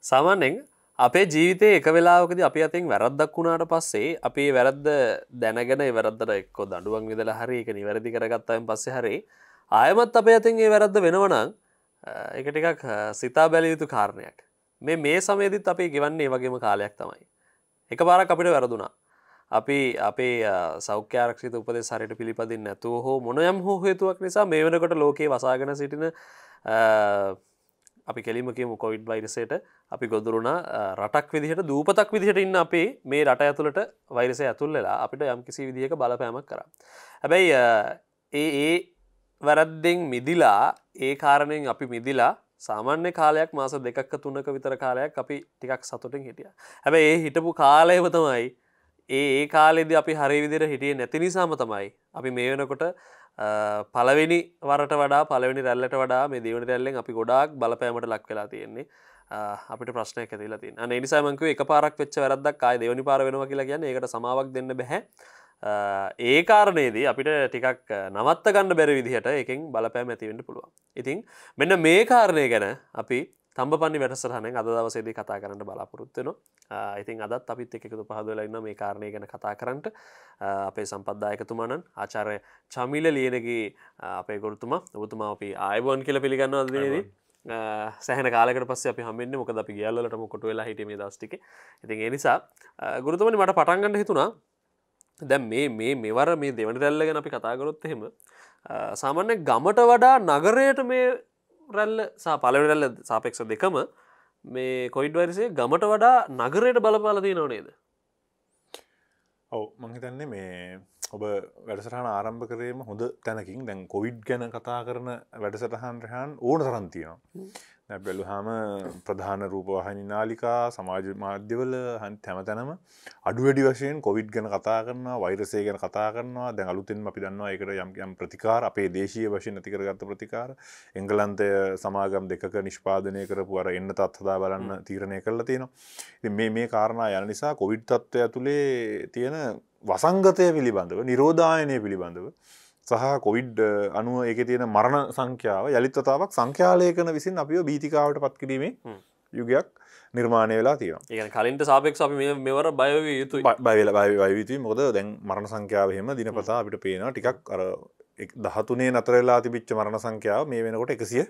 සාමාන්‍යෙන් අපේ ජීවිතය එක වෙලාවකද අපි අතින් වැරද්දක් වුණාට පස්සේ අපේ වැරද්ද දැනගෙන වැරද්දර එක්කො දඩුවන් විදල හරි එක නිවැරදි කරගත්තයෙන් පස්සෙ හරි ආයමත් අප ඇතින් ඒ වැරද්ද වෙනවනං එක ටිකක් සිතා බැලිය යුතු කාරණයක් මේ මේ සමේදිත් අපි ගෙවන්නේ වගේම කාලයක් තමයි එක පාරක් අපිට වැරදුනා අපි අපේ සෞඛ්‍යාරක්ෂිත උපදේ සරිට පිළිපදින්න ඇතුව හෝ මොනයම් හෝ හේතුවක් නිසා මේ වනකොට ලෝකයේ වසාගෙන සිටින අපි කෙලිමකිම කොවිඩ් වෛරසයට අපි ගොදුරුණා රටක් විදිහට දූපතක් විදිහට ඉන්න අපේ මේ රට ඇතුළට වෛරස ඇතුල් වෙලා අපිට යම් කිසි විදිහක බලපෑමක් කර. හැබැයි ඒ ඒ වැරද්දෙන් මිදිලා ඒ කාරණයෙන් අපි මිදිලා සාමාන්‍ය කාලයක් මාස දෙකක් තුනක විතර කාලයක් අපි ටිකක් සතුටින් හිටිය. හැබැ ඒ හිටපු කාලයම තමයි ඒ ඒ කාලෙද අපි හරි විදිර හිටිය නැති නිසාම තමයි අපි මේ වෙනකොට පලවෙනි වරට වඩා පලවෙනි රැල්ලට වඩා මේ දීවන රැල්ලෙන් අපි ගොඩක් බලපෑමට ලක් වෙලා තියෙන්නේ අපිට ප්‍රශ්න ඇතිලා තින් අන නිසාමංකව එක පාරක් වෙච්ච වැරදක් අය දෙවනි පාර වෙනවා කියලා කියන්න ඒකට සමාවක් දෙන්න බැහැ ඒ කාරණයේදී අපිට ටිකක් නවත්ත ගන්න බැරි විදිහට එකින් බලපෑම ඇතිවෙන්න පුළුවන් ඉතින් මෙන්න මේ කාරණය ගැන අපි තම්බ පන්නි වැටසරහනෙන් අද දවසේදී කතා කරන්න බලාපොරොත්වෙන ඉතින් අදත් අපිත් එකකතු පහදුවලඉන්න මේ කාරණය ගැන කතා කරන්නට අපේ සම්පද්දායකතුමානන් ආචාරය චමිල ලියනගේ අපේ ගොරතුමා ඔබතුමා අපි ආයබෝන් කියල පිළිගන්නවා අදේදී සැහන කාලකට පස්ස අපි හමෙන් මොකද අපි ගියල්ලටම කොට වෙලා හිටීම දස්ටික ඉතින් එනිසා ගුරුතුමනි මට පටන්ගන්න හිතුණා දැන් මේ මේ මෙවර මේ දෙවනි රැල්ල ගැන අපි කතාගරොත් එහෙම සාමාන්‍ය ගමට වඩා නගරයට මේ රැල්ල සහ පලවි රැල්ල සාපෙක්ෂ දෙකම මේ කොයිඩ් වරිසේ ගමට වඩා නගරයට බලපාලදී නොනේද ඔවු මහිතන්නේ මේ ඔබ වැඩසටහන ආරම්භ කරේම හොඳ තැනකින් දැන් කොවිඩ් ගැන කතා කරන වැඩසටහන් රහන් ඕන තරන්තියනවා බැලුහාම ප්‍රධාන රූපවාහිනි නාලිකා සමාජ මාධ්‍යවල හන් තැම තැනම අඩුවැඩි වශයෙන් කොවිඩ් ගැන කතා කරනවා වෛරසේ ගැන කතා කරනවා දැන් අලුතෙන් අපි දන්නවා එකට යම්යම් ප්‍රතිකාර අපේ දේශීය වශයෙන් ඇතිකරගත්ත ප්‍රතිකාර එංගලන්තය සමාගම් දෙකක නිෂ්පාදනය කරපු අර එන්න තත්හදා බලන්න තීරණය කරලා තියෙනවා මේ මේ කාරණා යන නිසා කොවිඩ් තත්ත්වය ඇතුළේ තියෙන වසංගතය පිළිබඳව නිරෝධායනය පිළිබඳව සහ කොවිඩ් අනුව එක තියෙන මරණ සංඛ්‍යාව යළිත්වතාවක් සංඛ්‍යාලයකන විසින් අපිෝ බීතිකාවට පත් කිරීමේ යුගයක් නිර්මාණය වෙලා තිය ඒ කලින්ට සාපෙක් අපි මෙවර බයව යුතු බයිවෙල බයවිතු මොද දැන් මරණ සංඛ්‍යාව හෙම දිනපතා අපිට පේන ටිකක් අර දහතුනේ නතරලා තිබිච්ච මරණ සංඛ්‍යාව මේ වෙනකොට එකසිය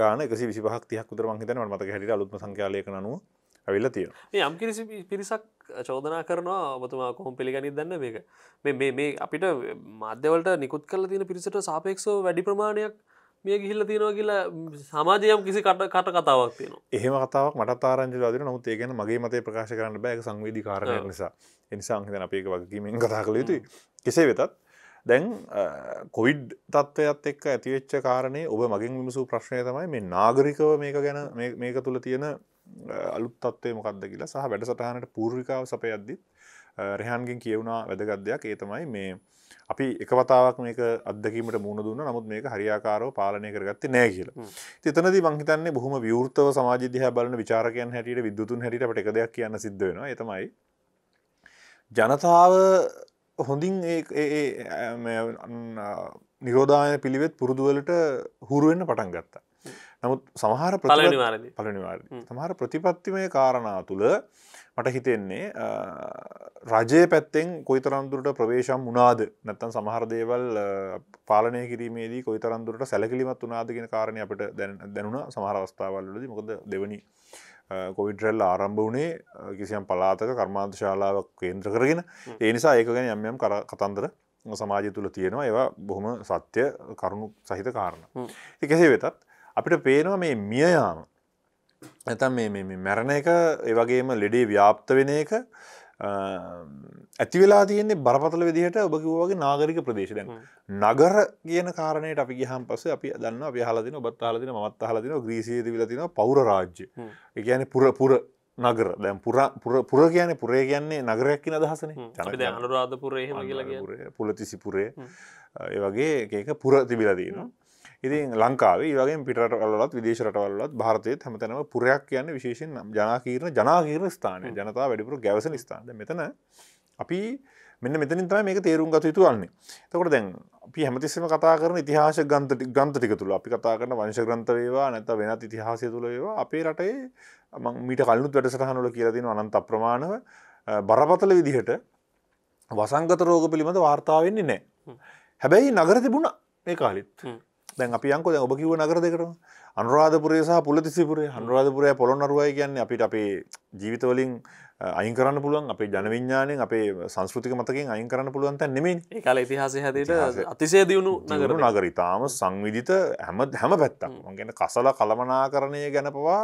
ගාන එක විසිහක් තියක් උදර මහිතන මතක හැට අලුත්ම සංඛ්‍යාලයක නවා ඇවිල්ල තිය යම් කිසි පිරිසක් චෝදනා කරනවා ඔබතුමා කොහොම පිළිගනි දන්න මේක මේ මේ අපිට මාධ්‍යවලට නිකුත් කල තියෙන පිරිසට සාපේක්ෂෝ වැඩි ප්‍රමාණයක් මේ ගිහිල්ල තියෙනවා කියලා සමාජයම් කිසි කට කට කතාවක් තියෙන එහෙම කතාවක් මට තාරංජලදන නොත් ඒගෙන මගේ මතේ ප්‍රකාශ කරන්න බෑක සංවේධී කාරණය නිසා එනිසා හිතන අපේක වගකීමෙන් කතා කළ යුතුයි කෙසේ වෙතත් දැන් කොවිඩ් තත්ත්වයත් එක්ක ඇතිවෙච්ච කාරණය ඔබ මගින් විමසූ ප්‍රශ්නය තමයි මේ නාගරිකව මේක ගැන මේක තුළ තියෙන අලුත්තත්වේ මොකක්ද කියලා සහ වැඩසටහනට පූර්විකාව සපයද්දිත් රහන්ගෙන් කියවුණා වැදගත්දයක් ඒතමයි මේ අපි එකවතාවක් මේක අදකීමට මුණ දුන්න නමුත් මේක හරියාකාරෝ පාලනය කරගත්ත නෑ කියලා තනද මංහිතන්නේ බොහම විවෘතව සමාජදහ බලන විචාරකයන් හැටියට විදුතුන් හැට එක දෙයක් කියන්න සිද්ධවෙනවා එතමයි ජනතාව හොඳින් නිරෝධාය පිළිවෙත් පුරුදුවලට හුරුවෙන්න පටන් ගත්තා නමුත් සමහර පලනිවාර සමහර ප්‍රතිපත්තිමය කාරණා තුළ මට හිතෙන්නේ රජය පැත්තෙන් කොයිතරන්දුරට ප්‍රවේශම් වනාද නැත්තන් සමහරදේවල් පාලනය කිරීමේදී කොයිතරන්දුරට සැලකිලිමත් වනාදගෙන කාරණය අපට දැනුන සමහරවස්ථාවල්ලද මොකද දෙවනි කොවිඩරල් ආරම්භ වුණේ කිසියම් පලාතක කර්මාන්ත ශාලාවක් කේන්ත්‍ර කරගෙන ඒ නිසා ඒක ගැන යම්යම් කර කතන්දර සමාජය තුළ තියෙනවා ඒවා බොහොම සත්‍ය කරුණු සහිත කාරණ. එකසේ වෙතත් අපිට පේනවා මේ මියයාම ඇතම් මේ මැරණ එක ඒවගේම ලෙඩේ ව්‍යාප්ත වෙන එක ඇතිවෙලා තියන්නේ බරපතල විදිහට ඔබකිවගේ නාගරික ප්‍රදේශයන් නගර කියන කාරණයට අපි හම් පස අපි දන්න අප හලදින ඔබත් හලදින මත් හලදින ග්‍රීසිද විලතින පවර රාජ්‍ය එකන පුර පුර නගර දැම් පුර කියන පුරේ කියන්නේ නගරයක්කි අදහසන ජනරාධපුරේ පුලතිසිපුරේ ඒ වගේ ඒක පුර තිබිලදීනවා ඉතින් ලංකාවේ වගේ පිටරටවලත් විදේශ රටවල්ලත් භාරතය හැමතනම පුරයක් කියන්න විශේෂෙන් ජනාකීරණ ජනාකීර ස්ථානය ජනතා වැඩිපුර ගැවසන ස්ථාන්ද මෙතන අපි මෙන්න මෙතනින් තමයි මේක තේරුම් ගත යුතු වන්නේ. එතකොට දැන් අපි හැමතිස්සෙම කතා කරන ඉතිහාස ග්‍රන්ථ ග්‍රන්ථ ටික තුල අපි කතා කරන වංශ ග්‍රන්ථ වේවා නැත්නම් වෙනත් ඉතිහාසය තුල වේවා අපේ රටේ මම මීට කලිනුත් වැඩසටහන වල කියලා දෙනවා අනන්ත අප්‍රමාණව බරපතල විදිහට වසංගත රෝග පිළිබඳ වාර්තා වෙන්නේ නැහැ. හැබැයි නගර තිබුණා මේ කාලෙත්. දැන් අපි අංකෝ දැන් ඔබ කිව්ව නගර දෙකටම අනුරාධපුරය සහ පුලතිසිපුරේ අනුරාධපුරය පොළොන්නරුවයි කියන්නේ අපිට අපේ ජීවිතවලින් අයින් කරන්න පුළුවන් අපේ ජනවිඥානයෙන් අපේ සංස්කෘතික මතකින් අයින් කරන්න පුළුවන් තැන් නෙමේ ඒකාල ඉතිහාසය හැදට අතිසේ දියුණු නගර නගරි තාම සංවිධිත හැමත් හැම පැත්තක් මගැන කසල කළමනා කරණය ගැනපවා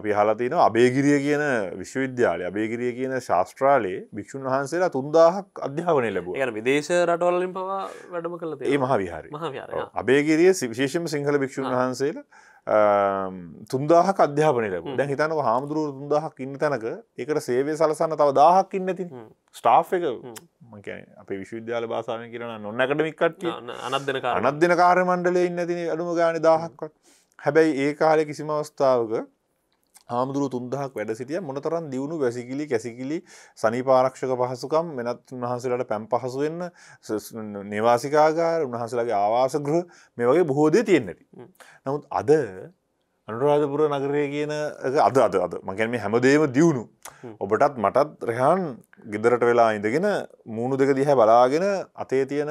අපි හලතින අබේගිරිය කියන විශ්වවිද්‍යාලය අබේගිරිය කියන ශාස්ත්‍රාලයේ භික්ෂන් වහන්සේලා තුන්දාහක් අධ්‍යාවනය ලැබූ විදේශ රටවලින් පවා වැඩම කළ ඒ මහ විහාරි අබේගිරිය සිවිශේෂම සිංහල භික්ෂන් වහන්සේලා තුන්දාහක් අධ්‍යාපනය ලැබ දැ හිතනක හාමුදුරුව තුන්දාහක් ඉන්න තැනක එකට සේවය සලසන්න තව දාහක් ඉන්න ති ස්ටා් එක අප විශවිද්‍යාල බාසාමය කරන නොන්නකටමික්කට අනත්දන අනත් දෙන කාරමණ්ඩලය ඉන්න තින අඩුම ගාන දාහක්ක හැබැයි ඒ කාලෙ කිසිම අවස්ථාවක හාමුදුරු තුන්දහක් වැඩ සිටිය මොනතරන් දියුණු වැසිකිලි කැසිකිලි සනිපාරක්ෂක පහසුකම් වෙනත් උන්හන්සලට පැම් පහසු වෙන්න නිවාසිකාගාර උන්හන්සලගේ ආවාසග්‍රහ මේ වගේ බොහෝදය තියෙන්නට. නමුත් අද අනුරාධපුර නගරය කියන අද අද අද මකැන මේ හැමදේම දියුණු. ඔබටත් මටත් රහන් ගෙදරට වෙලා ඉඳගෙන මූුණු දෙක දිහැ බලාගෙන අතේ තියෙන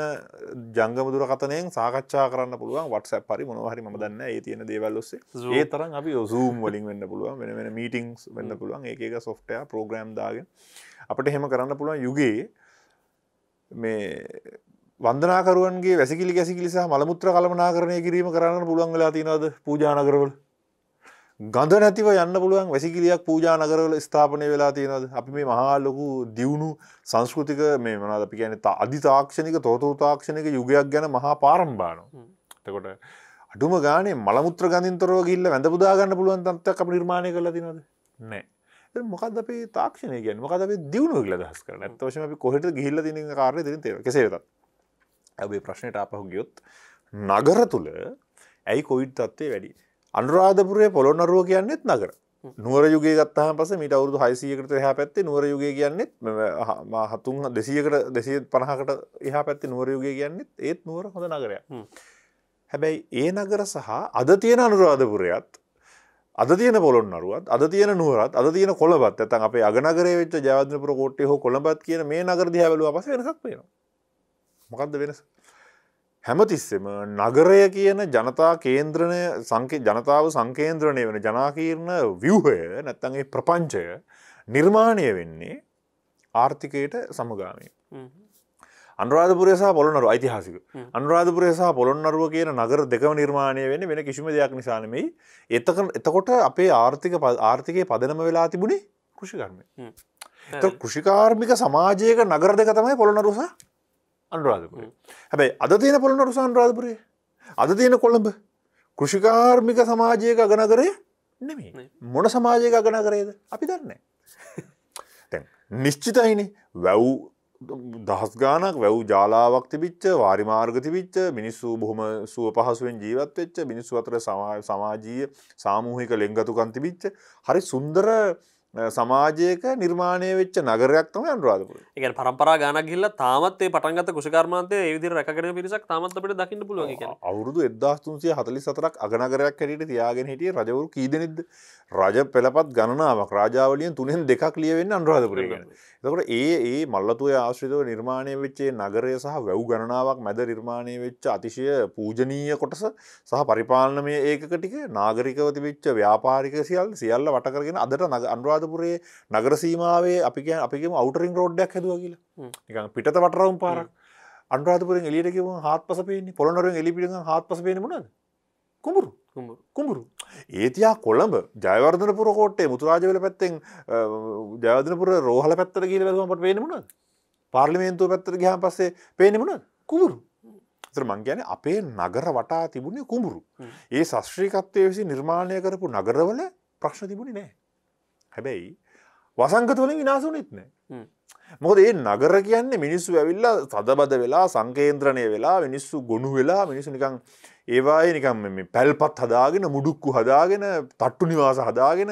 ජංගමුදුර කතනයෙන් සාකච්ඡා කරන්න පුළුවන් වටස පරි මොනහරි ම දන්න ඒ තියෙන දේවල්ලොස්සේ ඒ තරන් අපි ඔසූම් වලින් වෙන්න පුළුවන් වෙන වෙන මීටිංස් වෙන්න පුළුවන් ඒක සොෆ්ටය ප්‍රෝග්‍රම් දාගෙන අපට හෙම කරන්න පුළුවන් යුගයේ මේ වන්දනාකරුවන්ගේ වැසිකිලි ගැසිකිලි සහ මළමුත්‍ර කළමනා කරණය කිරීම කරන්න පුළුවන් වෙලා තිනවද පූජානකරවල ගඳ නැතිව යන්න පුළුවන් වැසිකිලියක් පූජානගරවල ස්ථාපනය වෙලා තියෙනද අපි මේ මහා ලොකු දියුණු සංස්කෘතික මේ මනද අපි කියන අධි තාක්ෂණික තෝතෝ තාක්ෂණක යුගයක් ගැන මහා පාරම්බානෝ එතකොට අඩුම ගානේ මළමුත්‍ර ගඳින්තරෝ ගිල්ල වැඳ පුදා ගන්න පුළුවන් තත්ත්වයක් අපිට නිර්මාණය කරලා තියෙනවද නැහැ එතන මොකද්ද අපේ තාක්ෂණය කියන්නේ මොකද්ද අපි දියුණුව කියලා අදහස් කරන්නේ අත් වශයෙන්ම අපි කොහෙටද ගිහිල්ලා තියෙන කාර්යය දෙන්නේ තේරෙන්නේ කෙසේ වෙතත් අපි ප්‍රශ්නෙට ආපහු ගියොත් නගර තුල ඇයි කොවිඩ් තත්ත්වය වැඩි අනුරාධපුරය පොළොන්නරුව කියන්නෙත් නගර නුවර යුගේ ගත්තහ පස මට අවුදු හයිසියකට එහ පැත්තේ නුවර යුග කියන්නෙත් හතුන් දෙසියකට දෙසිය පණහකට එහ පැත්තේ නුවර යුග කියන්නෙත් ඒත් නුවර හොඳ නගරය හැබැයි ඒ නගර සහ අද තියෙන අනුරාධපුරයත් අද තියන පොළොන්නරුවත් අද තියන නුවරත් අද තියන කොළබත් ඇතන් අපේ අගනගරේ වෙච්ච ජාදනපුර කොට්ටේ හෝ කොළඹත් කියන මේ නගර දිහා බැලුවා පස්සේ වෙනසක් පේනවා මොකද්ද වෙනස හැමතිස්සෙම නගරය කියන ජනතා කේන්ද්‍රණය ජනතාව සංකේන්ද්‍රණය වෙන ජනාකීරණ ව්‍යවහය නැත්තන්ගේ ප්‍රපංචය නිර්මාණය වෙන්නේ ආර්ථිකයට සමගාමී. අන්රාධපුරය සහ පොළොන්නරු යිතිහාසික අන්රාධපුරය සහ පොළොන්නරුව කියන නගර දෙකව නිර්මාණය වෙන වෙන කිසිම දෙයක් නිසානමයි එතක එතකොට අපේ ආර්ථික ආර්ථිකය පදනම වෙලා තිබුණේ කෘෂිකර්මය. කෘෂිකාර්මික සමාජයක නගර දෙක තමයි පොළොනරුසා අනුරාධපුර හැබැයි අද තියෙන පොළොන්නරු අනුරාධපුරේ අද තියෙන කොළඹ කෘෂිකාර්මික සමාජයක ගන කරේ නෙමේ මොන සමාජයක ගන කරේද අපි දන්නේ තැන් නිශ්චිතයිනි වැව් දහස් ගානක් වැව් ජාලාවක් තිබිච්ච වාරිමාර්ග තිබිච්ච මිනිස්සු බොහොම සුව පහසුවෙන් ජීවත් වෙච්ච මිනිස්සු අතර සමාජීය සාමූහික ලෙංගතුකන් තිබිච්ච හරි සුන්දර සමාජයක නිර්මාණය වෙච්ච නගරයක්තම අන්රාධපුර එක පරම්පරා ගාන ගිල්ල තාමත්තේ පටන්ගත කුෂකර්මාන්තය විදි රැකගෙන පිරිසක් තාමත්තට දකින්න පුලුව අවුරුදු එදදාස්තුන්සිය හතලි සතරක් අගනගරයක් හැට තියාගෙන හිටිය රජවරු කීදනෙද රජ පෙළපත් ගණනාවක් රාජාවලියෙන් තුනෙන් දෙකක් ලියවෙන්න අන්රාධපුරගෙන එතකොට ඒ ඒ මල්ලතුය ආශ්‍රිතව නිර්මාණය වෙච්චේ නගරය සහ වැව් ගණනාවක් මැද නිර්මාණය වෙච්ච අතිශය පූජනීය කොටස සහ පරිපාලනමය ඒකක ටික නාගරිකව තිබිච්ච ව්‍යාපාරික සියල් සියල්ල වටකරගෙන අදට නග අනුරාධපුරයේ නගර සීමාවේ අපි කියන්නේ අපිගේම අවුටරින් රෝඩ් එකක් හදුවා කියලා. නිකන් පිටත වටරවුම් පාරක්. අන්රාධපුරෙන් එලියට කිවම හත්පස පේන්නේ පොළොනරුවෙන් එලිපිට හත්පස පේන මොනද කුඹුරු කුඹුරු ඒතියා කොළඹ ජයවර්ධනපුර කෝට්ටේ මුතුරාජවල පැත්තෙන් ජයවදනපුර රෝහල පැත්තර ගීල වැලුවමට පේනමුණ පාර්ලිමේන්තුව පැත්තර ගහන් පස්සේ පේනෙමුණ කුමරු මං ගැන අපේ නගර වටා තිබුණේ කුමරු ඒ ශස්ශ්‍රීකත්වය විසි නිර්මාණය කරපු නගරවල ප්‍රශ්න තිබුණි නෑ හැබැයි වසංගතවල විනාසුනෙත් නෑ මොකද ඒ නගර කියන්නේ මිනිස්සු ඇවිල්ලා සදබද වෙලා සංකේන්ද්‍රණය වෙලා මිනිස්සු ගොුණු වෙලා මිනිසු නිකං ඒවායේ නිකම් පැල්පත් හදාගෙන මුඩුක්කු හදාගෙන තට්ටු නිවාස හදාගෙන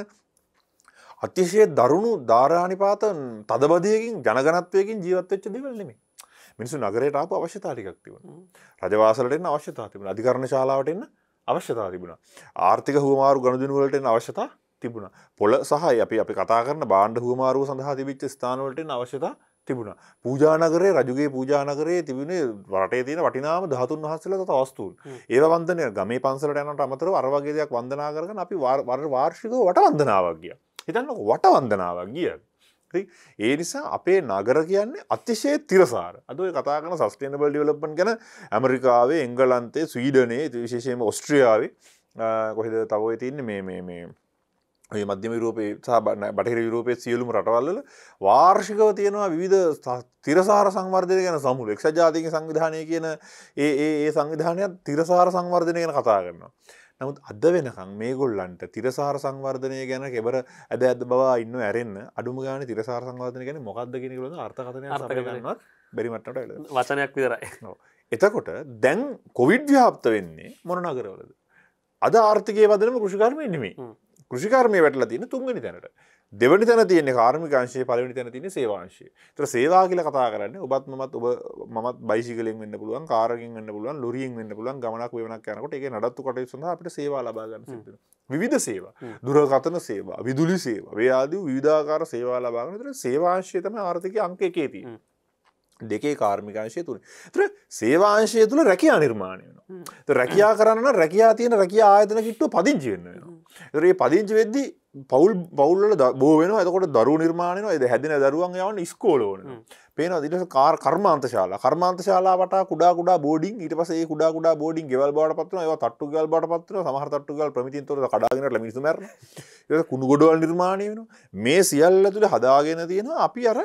අතිශය දරුණු ධාරානිපාත තදබදයකින් ජනගනත්වයකින් ජීවත්වෙච්ච දෙවල් නෙමේ මිනිසු නගරයට ආපු අවශ්‍යතාටිකක් තිබුණ රජවාසලට එන්න අවශ්‍යතා තිබුණ අධිකරණ ශාලාවට එන්න අවශ්‍යතා තිබුණ ආර්ථික හුවමාරු ගණදුනුවලට එන්න අවශ්‍යතා තිබුණ පොළ සහ අපි අපි කතා කරන බාණ්ඩ හුවමාරුව සඳහා තිබිච්ච ස්ථානවලට අවශ්‍යතා තිබුණ පූජානකරේ රජුගේ පූජානකරේ තිබුණේ වටේ තියෙන වටිනාම ධාතුන් වහන්සේලා තත වස්තුන් ඒ වන්දනය ගමේ පන්සලට යනට අමතර අර වගේ දෙයක් වන්දනා කරගෙන අපි වාර්ෂික වට වන්දනාවක් ගිය හිතන්න වට වන්දනාවක් ගිය ඒ නිසා අපේ නගර කියන්නේ අතිශය තිරසාර අද කතා කන සස්ටේනබල් ඩියලප්න් ගැන ඇමරිකාවේ එංගලන්තේ ස්වීඩනයේ විශේෂයම ඔස්ට්‍රියාවේ කොහෙද තවයි තින්න මේ මේ මධ්‍යම යුරෝපේ සහ බටහිර යුරෝපේ සියලුම රටවල්ල වාර්ෂිකව තියෙනවා විධ තිරසාර සංවර්ධය ගැන සමුල එක්ෂ ජාතික සංවිධානය කියන ඒ ඒ සංවිධානයක් තිරසාර සංවර්ධනය ගැන කතා කරනවා. නමුත් අද වෙනකං මේ ගොල්ලන්ට තිරසාර සංවර්ධනය ගැන කෙබර ඇද ඇද බවා ඉන්න ඇරෙන්න්න අඩුම ගාන තිරසාර සංවර්ධන ගැන මොකක්ද කෙනෙකලද අර්ථකතනය අර්ගන්නත් බැරිමටට වචනයක් විදරයි. එතකොට දැන් කොවිඩ් ව්‍යාප්ත වෙන්නේ මොනනගරවලද. අද ආර්ථිකය වදනම කෘෂිකර්මය නෙමේ කෘෂිකාර්මය වැටලා තියෙන තුන්වෙනි තැනට. දෙවනි තැන තියෙන්නේ කාර්මික අංශය, පළවෙනි තැන තියෙන්නේ සේවා අංශය. ඒතර සේවා කියලා කතා කරන්නේ ඔබත් මමත් ඔබ මමත් බයිසිකලෙන් වෙන්න පුළුවන්, කාරකින් වෙන්න පුළුවන්, ලොරියෙන් වෙන්න පුළුවන්, ගමනක් වේවනක් යනකොට ඒකේ නඩත්තු කටයුතු සඳහා අපිට සේවා ලබා ගන්න සිද්ධ වෙනවා. විවිධ සේවා, දුරකථන සේවා, විදුලි සේවා, වේ ආදී විවිධාකාර සේවා ලබා ගන්න. ඒතර සේවාංශය තමයි ආර්ථිකයේ අංක එකේ තියෙන්නේ. දෙකේ කාර්මිකාංශය තුළ තර සේවාංශය තුළ රැකයා නිර්මාණය වෙන රැකයා කරන්න රැකයා තියෙන රැකයා ආයතන කිට්ටුව පදිංචිවෙන්න ඒ පදිංචි වෙද්දි පවල් බවල්ල බෝ වෙන ඇතකොට දරු නිර්මාණය ඇද හැදින දරුවන් යවන ස්කෝලෝන පේන දිට කාර කර්මාන්ත ශාලා කර්මාන්ත ශාලාට කුඩා කුඩා බෝඩින් ඉට පසේ කුඩා කුඩා බෝඩින් ගෙවල් බාට පත්න ඒ තට්ටු ගල් බට පත්න සමහතට්ටුගල් ප්‍රමිතින්තර කඩාගෙන මිසුමර කුණු ගොඩවල් නිර්මාණය වෙන මේ සියල්ල තුළ හදාගෙන තියෙන අපි අර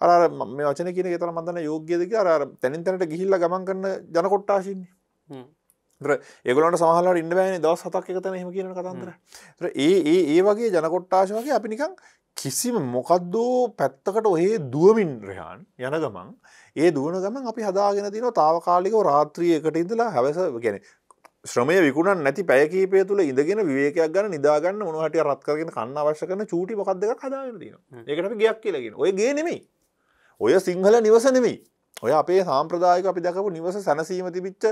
අර මේ වචන කියන තර මදන්න යෝග්‍යදක අර තැනින් තැනට ගිහිල්ල ගමන් කරන්න ජනකොට්ටාශන්නේ ඒගලට සහල ඉන්න බෑන දවස් සතක් එකතන හෙම කියන කතන්දර ඒ ඒ ඒ වගේ ජනකොට්ටාශ වගේ අපි නිකං කිසිම මොකක්දෝ පැත්තකට ඔහේ දුවමින් රහන් යන ගමන් ඒ දුවන ගමන් අපි හදාගෙන තින තාවකාලික රාත්‍රිය එකට ඉඳලා හැවස ගැන ශ්‍රමය විකුණන් නැති පැයකීපය තුළ ඉඳගෙන විවේකයක් ගන්න නිදාගන්න උනහට රත්කරගෙන කන්න අවශ්‍ය කරන චූටි මොකක්දක හදාගෙන දන ඒකට ගයක් කියලගෙන ඔය ගේනෙමයි ඔය සිංහල නිවස නෙමෙයි ඔය අපේ සාම්ප්‍රදායක අපි දකපු නිවස සැනසීම තිබිච්ච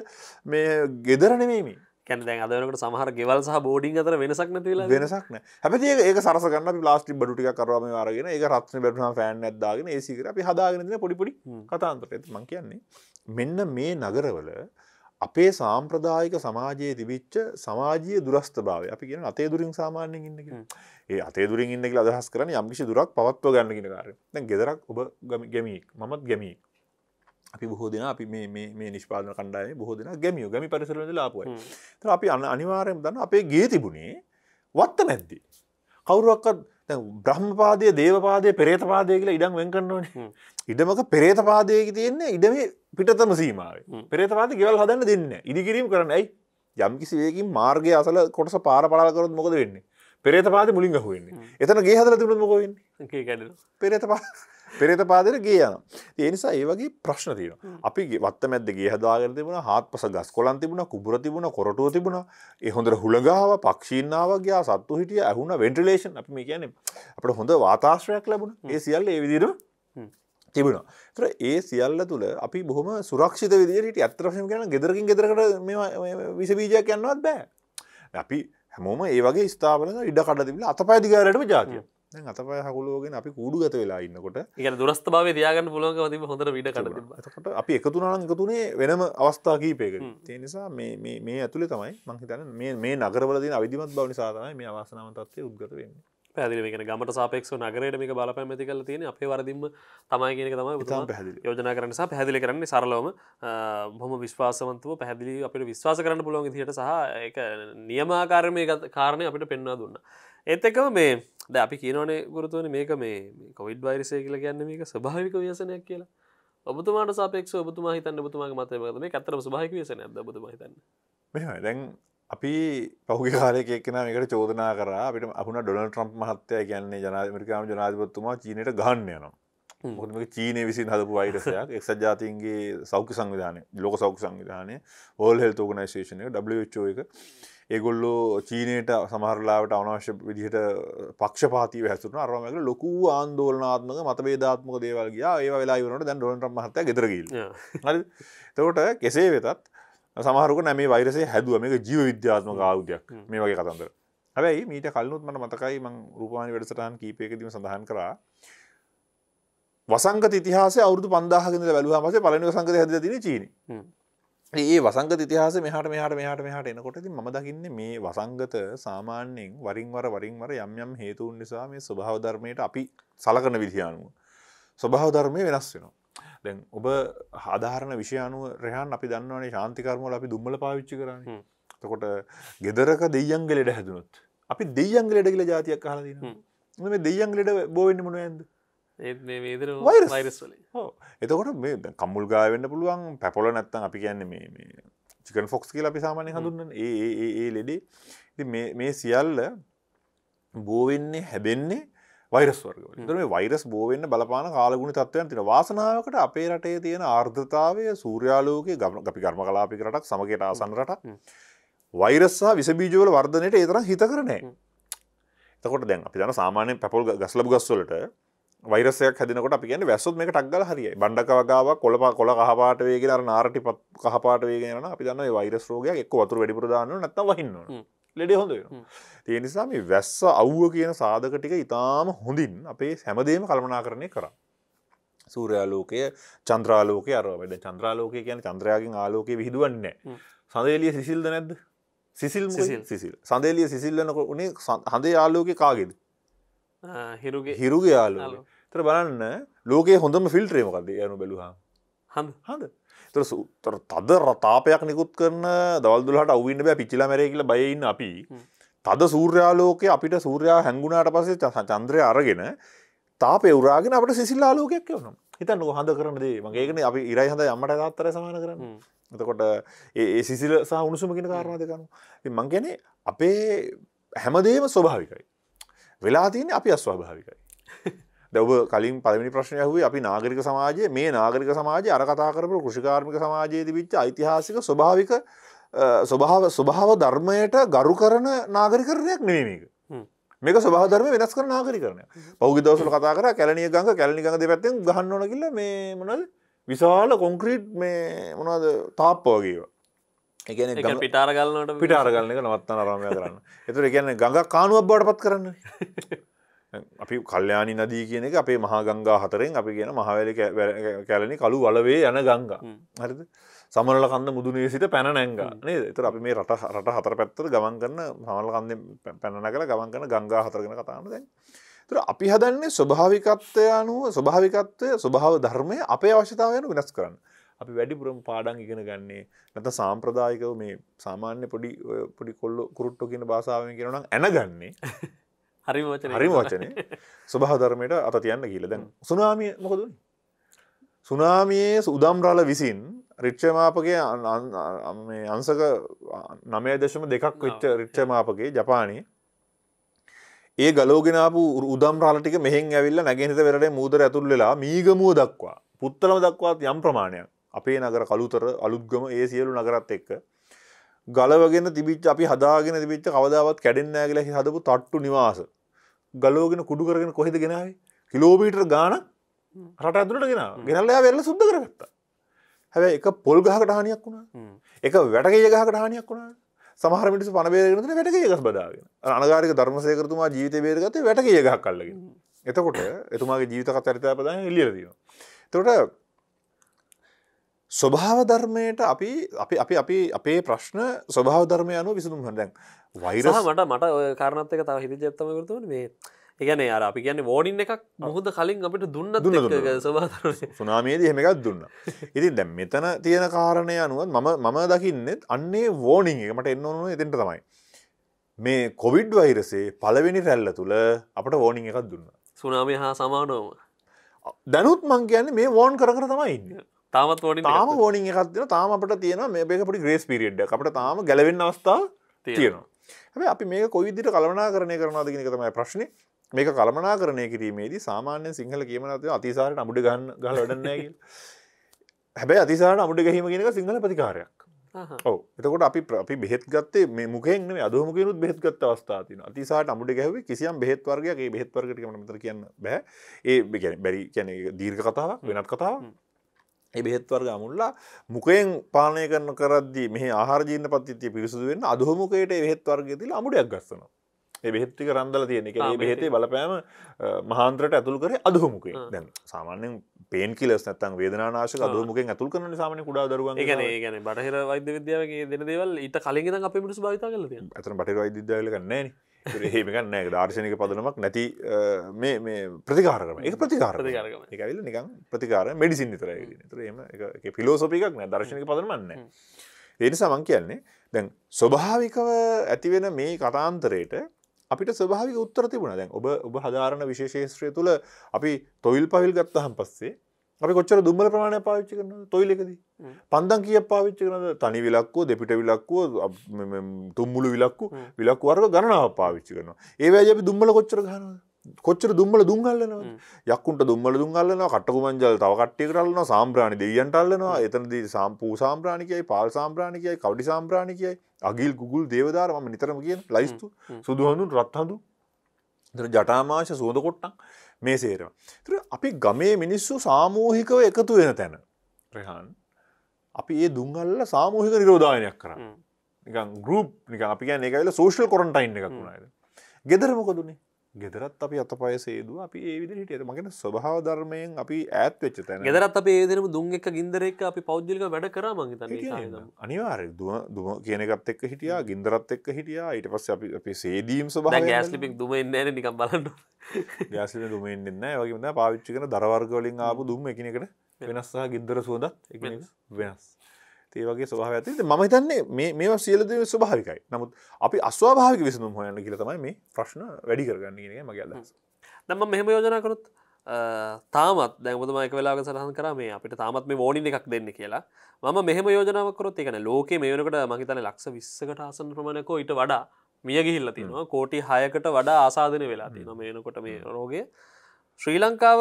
මේ ගෙදර නෙමීමේ කැනදැන් අදනකට සමහර ගෙවල් සහ බෝඩින් අතර වෙනසක්න තිලා වෙනසක්න හැති ඒක සරසගන්න ප්ලාස්ටි බඩුටික කරම අරගෙන ඒ රත්න බැටුන ෑන් ඇත්දාගෙන ඒසිකර අපි හදාගෙනන පොඩිපොඩි කතාන්තරට මං කියන්නේ මෙන්න මේ නගරවල අපේ සාම්ප්‍රදායික සමාජයේ තිබිච්ච සමාජීය දුරස්ථභාවය අපි කියන අතේ දුරින් සාමාන්‍යයෙන් ඉන්න කියන. ඒ අතේ දුරින් ඉන්න කියලා අදහස් කරන්නේ යම්කිසි දුරක් පවත්ව ගන්න කියන කාර්යය. දැන් ගෙදරක් ඔබ ගැමියෙක්, මමත් ගැමියෙක්. අපි බොහෝ දෙනා අපි මේ මේ මේ නිෂ්පාදන කණ්ඩායමේ බොහෝ දෙනා ගැමියෝ, ගැමි පරිසරවල ඉඳලා ආපුවයි. ඒතර අපි අනිවාර්යයෙන්ම දන්න අපේ ගේ තිබුණේ වත්ත නැද්දි. කවුරුවක්වත් දැන් බ්‍රහ්මපාදයේ, දේවපාදයේ, පෙරේතපාදයේ කියලා ඉඩම් වෙන් කරන්න ඕනේ. ඉඩමක පෙරේතපාදයක තියන්නේ ඉඩම පිටතම සීමාව පෙරේතපාද ගෙවල් හදන්න දෙන්න ඉදිකිරීම කරන ඇයි යම් කිසිවේකින් මාර්ගය අසල කොටස පාර පලාකරොත් මොකද වෙන්නේ පෙරේතපාද මුලින් හුවන්නේ එතන ගේ හදල තුනත් මොකවෙන්නේ පෙරේතපා පෙරේතපාදයට ගේයන ඒනිසා ඒ වගේ ප්‍රශ්න තියෙන අපි වත්ත මැද ගේ හදාගර තිබුණ හත් පස ගස් කොලන් තිබුණ කුබර තිබුණ කොරටුව තිබුණ එහොඳට හුළඟාව පක්ෂීන්නාවගේ සත්තු හිටිය ඇහුුණ වෙන්ටලේෂන් අපි මේ කියන අපට හොඳ වාතාශ්‍රයක් ලැබුණ ඒ සියල්ල ඒ විදිර තිබුණා. ඒතර ඒ සියල්ල තුළ අපි බොහොම සුරක්ෂිත විදිහට හිටියේ. අත්තර වශයෙන්ම කියනවා ගෙදරකින් ගෙදරකට මේ විස බීජයක් යන්නවත් බෑ. අපි හැමෝම ඒ වගේ ස්ථාපන ඉඩ කඩ තිබිලා අතපය දිගාරයටම ජාතිය. දැන් අතපය හකුලෝගෙන අපි කූඩුගත වෙලා ඉන්නකොට ඉගෙන දුරස්ත භාව තියාගන්න පුළුවන්කම තිබ්බ හොඳට විඩ කඩ තිබ්බා. එතකොට අපි එකතු වුණා නම් එකතුනේ වෙනම අවස්ථා කිහිපයකට. ඒ නිසා මේ මේ මේ ඇතුලේ තමයි මම හිතන්නේ මේ මේ නගරවල තියෙන අවිධිමත් බව නිසා තමයි මේ අවාසනාවන්ත තත්ත්වය උද්ගත වෙන්නේ. පැදිලිෙන ගමට සාපෙක්ෂ නගරයට මේක බලපැම ඇති කල තියෙන අපේ වරදිම තමයි කියෙක තම තම පැදි යෝජනා කරනසා පැදිලි කරන්නේ සරලවම බොම විශ්වාසවන්තුව පැදිලි අපිට විශ්වාස කරන්න පුළුවන් දිට සහ නියමාකාරමය කාරණය අපිට පෙන්වා දුන්න. ඒත් එකම මේ ද අපි කියනවනේ ගුරුතුවන මේක මේ කොවිඩ් වෛරසය කියල ගැන්න මේක ස්භාවික ව්‍යසනයක් කියලා ඔබතුමාට සාපෙක් ඔබතුමා හිතන්න බතුමා මතයමකම කතර ස්භාක වේසන බතුම හිතන්න මෙ දැන් අපි පහුගේ කාලෙක එක්න මේකට චෝදනා කර අපිට අපුන ඩොනල් ට්‍රම්ප් මහත්තය කියන්නේ ජනාමරිකාම ජනාධපත්තුමා චීනයට ගන්න යනම් මොම චීන විසින් හදපු වයිරසයක් එක්සත් ජාතින්ගේ සෞඛ්‍ය සංවිධානය ලොක සෞඛ සංවිධානය ඕල් හෙල් ෝගනයිශේෂනය ෝ එක ඒගොල්ලෝ චීනයට සමහරලාට අවනවශ්‍ය විදිහට පක්ෂපාති හැසුන අරමක ලොකු ආන්දෝලනාත්මක මතබේධාත්මක දේවල්ගේ ඒ වෙලා වනට දැන් ොනට මහත්ත ගෙදරගල් තකොට කෙසේ වෙතත් සමහරක නෑ මේ වෛරසේ හැදුව මේ ජීව විද්‍යාත්ම ආවුදයක් මේ වගේ කතන්දර හැබැයි මීට කල්නුත් මට මතකයි මං රූපවාණි වැඩසටහන් කීපයකදීම සඳහන් කරා වසංගත ඉතිහාස අවුරුදු 5000 ගෙනද බැලුවාම පස්සේ පළවෙනි වසංගතය හැදලා තියෙන්නේ චීනේ. ඒ වසංගත ඉතිහාස මෙහාට මෙහාට මෙහාට මෙහාට එනකොට ඉතින් මම දකින්නේ මේ වසංගත සාමාන්‍යයෙන් වරින් වර වරින් වර යම් යම් හේතුන් නිසා මේ ස්වභාව ධර්මයට අපි සලකන විදිහ අනුව ස්වභාව ධර්මය වෙනස් වෙනවා. දැන් ඔබ හාධාරණ විෂයනුව රහන් අපි දන්නවනේ ශාන්තිකර්මල අපි දුම්මල පාවිච්චි කරන්න තකොට ගෙදරක දෙයංගලෙට හැදුනොත් අපි දෙයංගලෙට කියල ජාතියක් හලදින මේ දෙයංගලෙට බෝවෙන්න මොන ඇද එතකොට මේ කම්මුල් ගාවෙන්න පුළුවන් පැපොල නැත්තන් අපි කියන්න මේ චිකන් ෆොක්ස් කියල අපි සාමානය හඳුන්න ඒ ලෙඩේ මේ සියල්ල බෝවෙන්නේ හැබෙන්නේ වෛරස් වර්ග දරේ වෛරස් බෝවෙන්න බලපාන කාලගුණ තත්වයන් තින වාසනාවකට අපේ රටේ තියෙන ආර්ධතාවය සූර්යාලෝකයේ ගම අපි කර්ම කලාපික රටක් සමගේට ආසන් රට වෛරස්සා විසබීජවල වර්ධනයට ඒතර හිත කරනෑ තකොට දැන් අපි දන සාමානය පැපොල් ගස්ලබ ගස්වලට වෛරසයක් හැදනකොට අපි කියන්නේ වැස්සොත් මේක ටක්ගල හරියයි බණ්ඩක වගාවක් කොළපා කොළ කහපාට වේගෙන අර නාරටි කහපාට වේගෙන යනවා අපි දන්නවා මේ වෛරස් රෝගයක් එක්ක වතුර වැඩිපුර දාන්න ඕන නැත්නම් වහින්න ඕන ලෙඩේ හොඳ වෙන තිය නිසා මේ වැස්ස අව්ව කියන සාධක ටික ඉතාම හොඳින් අපේ හැමදේම කළමනා කරණය කර සූරයාලෝකය චන්ද්‍රාලෝකය අර වැඩ චන්ද්‍රාලෝකය කියන චන්ද්‍රයාගෙන් ආලෝකය විහිදුවන්නේ සඳේලිය සිසිල්ද නැද්ද සිසිල් සිසිල් සඳේලිය සිසිල්ලනක උනේ හඳේ ආලෝකය කාගෙද හිරුගේ හිරුගේ ආලෝකය තර බලන්න ලෝකයේ හොඳම ෆිල්ට්‍රේමකක්ද යනු බැලුහා හඳ හඳ තර සුතර තද රතාපයක් නිකුත් කරන දවල්දුලට අවන්න බෑ පිච්චිලා මැරේ කියල බයින්න අපි තද සූර්යාලෝකය අපිට සූර්යා හැංගුණාට පස්සේ චන්ද්‍රය අරගෙන තාප එවරාගෙන අපට සිසිල්ලාලෝකයක් යවනම් හිතන් හඳ කරනදේ මගේකන අපි ඉරයි හඳ අමට තාත්තර සමාන කරන්න එතකොට ඒ සිසිල සහ උණුසුමගෙන කාරණ දෙකනු මං ගැන අපේ හැමදේම ස්වභාවිකයි වෙලා තියන අපි අස්වාභාවිකයි දැව කලින් පලමි ප්‍රශ්නය හුවේ අපි නාගරික සමාජය මේ නාගරික සමාජය අර කතා කරපු කෘෂිකාර්මික සමාජයේ තිබිච්ච ඓතිහාසික ස්වභාවික ස්වභාව ස්වභාව ධර්මයට ගරු කරන නාගරිකරණයක් නෙමේක මේක සබහධර්ම වෙනස් කර නාගරිකරණය පෞගි දවසල කතා කර කැලනිය ගඟ කැලනි ගඟ පැත්තෙන් ගහන්නනකිල මේ මොනද විශාල කොන්ක්‍රීට් මේ මොනද තාප්පෝගේවා එකන පිටාරගලන්නට පිටාරගලන්නක නවත්තන රමය කරන්න එතුර ගැන ගඟ කානුවක් බඩ පත් කරන්න අපි කල්්‍යයානි නදී කියන එක අපේ මහා ගංගා හතරෙන් අපි කියන මහවැලි කැලනි කළු වලවේ යන ගංගා හරිද සමරල කන්න මුදුනේ සිට පැන නැංග නේද එතර අපි මේ රට රට හතර පැත්තර ගමන් කරන හමලකන්ද පැනන කළ ගමන් කරන ගංගා හතරගෙන කතාන්න දැන් තුර අපි හදන්නේ ස්වභාවිකත්වය අනුව ස්වභාවිකත්වය ස්වභාව ධර්මය අපේ අවශ්‍යතාවයන වෙනස් කරන්න අපි වැඩිපුරම් පාඩන් ඉගෙන ගන්නේ නැත සාම්ප්‍රදායකව මේ සාමාන්‍ය පොඩි පොඩි කොල්ල කුරුට්ටෝ කියන භාසාාවෙන් කියෙනනම් ඇන ගන්නේ හරිමෝචනය ස්වභාධර්මයට අත තියන්න කියල දැන් සුනාමිය මොකද සුනාමියයේ උදම්රාල විසින් රිච්චමාපගේ අන්සක නමය දශම දෙකක් විච්ච රිච්චමාපගේ ජපානයේ ඒ ගලෝගෙනපු උදම්රාලටික මෙහෙන් ඇවිල්ල නැගෙනත වෙරට මුූදර ඇතුල් වෙලා මීගමුව දක්වා පුත්තලම දක්වාත් යම් ප්‍රමාණයක් අපේ නගර කළුතර අලුත්ගම ඒ සියලු නගරත් එක්ක ගලවගෙන තිබිච් අපි හදාගෙන තිබිච් කවදාවත් කැඩෙන්නෑ කියලා හදපු තට්ටු නිවාස ගලෝගෙන කුඩු කරගෙන කොහෙද ගෙනාවේ කිලෝමීටර් ගාන රට ඇතුරට ගෙන ගෙනල්ලයා වෙල්ල සුද්ද කරගත්ත හැබැ එක පොල් ගහකට හානියක් වුණා එක වැටගේ ගහකට හානියක් වුණා සමහරමිට පනබේරගෙන වැටගේ ගස් බදාගෙන අනගාරික ධර්මසයකරතුමා ජීවිත බේරගත වැටගේ ගහ කල්ලගෙන එතකොට එතුමාගේ ජීවිත කතරිතා පදාන එල්ලියදීම තොට ස්වභාව ධර්මයට අපි අපි අපි අපි අපේ ප්‍රශ්න ස්වභාව ධර්මය අනු විසඳුම් හඳැන් වෛර මට මට කාරණත්තක තව හිත ජත්තමකරතු මේ ඒගැන අර අපි කියන්න වෝඩින් එකක් මුහද කලින් අපිට දුන්න සුනාමේද හෙමකක් දුන්න ඉතින් දැම් මෙතන තියෙන කාරණය අනුවත් මම මම දකින්නෙත් අන්නේ වෝනිින් එකමට එන්න ඕන එතෙන්ට තමයි මේ කොවිඩ් වෛරසේ පලවෙනි රැල්ල තුළ අපට වෝනිින් එකක් දුන්න සුනාමය හා සමානෝම දැනුත් මං කියන්න මේ වෝන් කර තමයි ඉන්න තාමත් ෝඩි තාම ෝඩින් එකක්තින තාම අපට තියෙන මේ පෙකපටි ග්‍රේස් පිරිඩ් අපට තාම ගැලවෙන්න අවස්ථා තියෙනවා හැබ අපි මේ කොයිදිට කලමනා කරණය කරනවාද ගෙන තමයි ප්‍රශ්න මේක කළමනා කරණය කිරීමේදී සාමාන්‍ය සිංහල කියමනත අතිසාරට අමුඩි ගන්න ගල ඩන්නෑ හැබැයි අතිසාර අමුඩි ගැහීම කියෙනක සිංහල ප්‍රතිකාරයක් ඔව එතකොට අපි අපි බෙත් ගත්තේ මේ මුකෙන් අදමකරුත් බෙත්ගත් අවස්ථාතින අතිසාට අමුට ගැව කිසියම් බෙත් වර්ගගේ බෙත් වර්ගට මතර කියන්න බෑ ඒ බැරි කියැන දීර්ඝ කතාවක් වෙනත් කතාව ඒ බෙහෙත්වර්ග මුල්ලා මුකයෙන් පානය කරන කරද්දි මේ ආහාරජීන පත්තිය පිරිසුදු වෙන්න අදහමුකයට බෙහෙත්වර්ගය තිල අමුඩයක් ගස්සනවා ඒ බෙහෙත්තික රන්දල තියෙන එක බෙහෙතේ බලපෑම මහන්ත්‍රට ඇතුල් කරේ අදහමුකේ දැන් සාමාන්‍යෙන් පේන් කිලස් නැතන් වේදනාශක අදහමුකෙන් ඇතුල් කරන සාමන කුඩා දරුවන් ගැන ගැන බටහිර වෛද්‍ය විද්‍යාවගේ දෙන දෙවල් ඊට කලින් අපිට භාවිතා කල ඇතන බටහිර වෛද්‍යාවලගන්නේ ඒහ ගන්න දර්ශනක පදනමක් නැති මේ ප්‍රතිකාරම එක ප්‍රතිකාර එකවිල නික ප්‍රතිකාර මඩිසින් තර තරම පිලෝසොපිකක් නෑ දර්ශනක පදනමන්න ඒනි සමන් කියන්නේ දැන් ස්වභාවිකව ඇතිවෙන මේ කතාන්තරයට අපිට ස්වභාවික උත්තර තිබුණ දැන් ඔබ ඔබ හදාරණ විශේෂේත්‍රය තුළ අපි තොයිල් පවිල් ගත්තහම් පස්සේ අපි කොච්චර දුම්බල ප්‍රමාණය පාවිච්චි කරනවද තොইলෙකදී පන්දම් කීයක් පාවිච්චි කරනවද තනි විලක්කුව දෙපිට විලක්කුව තුම්මුළු විලක්කුව විලක්කු වර්ග ගණනාවක් පාවිච්චි කරනවා ඒ වෙලාවේ අපි දුම්බල කොච්චර ගහනවද කොච්චර දුම්බල දුංගල්ලනවද යක්කුන්ට දුම්බල දුංගල්ලනවා කට්ටකුමංජල් තව කට්ටියකට අල්ලනවා සාම්ප්‍රාණි දෙවියන්ට අල්ලනවා එතනදී සාම්පූ සාම්ප්‍රාණි කියයි පාල් සාම්ප්‍රාණි කියයි කවඩි සාම්ප්‍රාණි කියයි අගිල් ගුගුල් දේවදාර මම නිතරම කියන ලයිස්තු සුදු හඳුන් රත් හඳු එතන ජටාමාශ සුවඳ කොට්ටම් මේ සේරම. අපි ගමේ මිනිස්සු සාමූහිකව එකතු වෙන තැන රහන් අපි ඒ දුංගල්ල සාමූහික නිරෝධායනයක් කර ගරුප් නික අපි ගැන එකල සෝෂල් කොරන්ටයින් එකක් වුණයිද ගෙදරමකදුනේ ගෙදරත් අපි අතපය සේදුව අපි ඒ විදි හිටිය මගෙන ස්වභාව ධර්මයෙන් අපි ඇත් වෙච්ච තැන ගෙදරත් අප ඒදරම දුන් එක ගින්දරෙක් අපි පෞද්ගලික වැඩ කර මගත අනිවාරය දුව දුව කියනකත් එක් හිටිය ගින්දරත් එක් හිටිය ඊට පස්ස අපි අපි සේදීම් සබහ ගෑස්ලිපික් දුමන්න නිකම් බලන්න ගෑස්ලි දුමෙන්න්න වගේම පාවිච්චි කන දරවර්ගවලින් ආපු දුම් එකනකට වෙනස්සා ගින්දර සුවදත් එක වෙනස් ඒවගේ ස්වභාව ඇති ම හිතන්නේ මේවා සියලද ස්වභාවිකයි නමුත් අපි අස්වාභාවික විසඳුම් හොයන්න කියලතමයි මේ ප්‍රශ්න වැඩි කරගන්න ගෙන මගේ අදස නම්ම මෙහෙම යෝජනකරුත් තාමත් දැමතමයික වෙලාග සහන් කරම මේ අපිට තාමත් මේ ෝනිි එකක් දෙන්න කියලා මම මෙහම යෝජනාවකරොත් එකන ලෝකේ මේනකට මහිතන ලක්ෂ විස්සකට ආසන් ප්‍රමණකෝ ඉට වඩා මිය ගිහිල්ල තිනවා කෝටි හයකට වඩා ආසාධනය වෙලා තින මේනකොට මේ රෝගය ශ්‍රී ලංකාව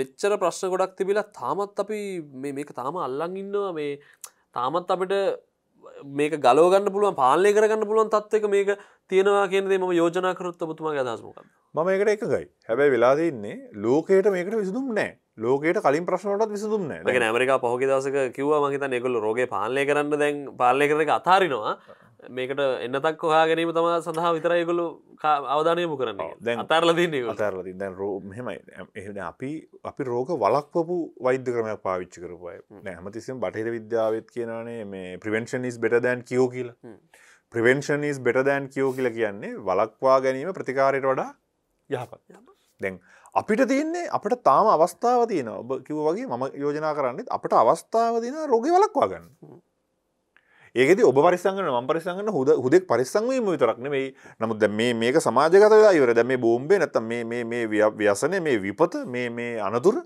මෙච්චර ප්‍රශ්න ගොඩක් තිබිලා තාමත් අපි මේක තාම අල්ලන් ඉන්නවා මේ තාමත් අපිට මේක ගලෝගන්න පුළුවන් පාලය කරගන්න පුළුවන් තත්වක මේක තියෙනවා කියනදේ ම යෝජනා කරොත් ඔබතුමා අදහස්මකක් මම එකට එකකයි හැබැයි වෙලාදඉන්නේ ලෝකයට මේකට විසිදුම් නෑ ලෝකට කලින් ප්‍රශ්නටත් විසඳුන්න ගෙන ඇමරිකා පහොග දසක කිව මහිත නෙකුල රෝග පාලය කරන්න දැන් පාලය කරක අතාරිනවා මේකට එන්නතක් හා ගැනීම තම සඳහා විතරයගොලු අවධානයමු කරන්න දැන් අතරලදන්න අතරලදී දැන් රෝ මෙමයි එහෙන අපි අපි රෝග වලක්වපු වෛද්‍ය ක්‍රමයක් පාවිච්චි කරපුයි නැහමතිසිම් බටහිර විද්‍යාවත් කියනනේ මේ ප්‍රවෙන්ෂන් ස් බෙට දැන් කියෝ කියලා ප්‍රවෙන්ෂන් ස් බෙට දැන් කියෝ කියලා කියන්නේ වලක්වා ගැනීම ප්‍රතිකාරයට වඩා යහපත් දැන් අපිට තියන්නේ අපට තාම අවස්ථාව තියන ඔබ කිව වගේ මම යෝජනා කරන්නෙත් අපට අවස්ථාව තින රෝග වලක්වාගන්න ඒකද ඔබ පරිසගන්න ම පරිසගන්න හුද හුදෙක් පරිසංවීම විතරක්න මේ නමුත් දැ මේ මේක සමාජගත වෙලා ඉවර දැ මේ බෝම්බේ නැත මේ මේ ව්‍යසන මේ විපත මේ මේ අනතුර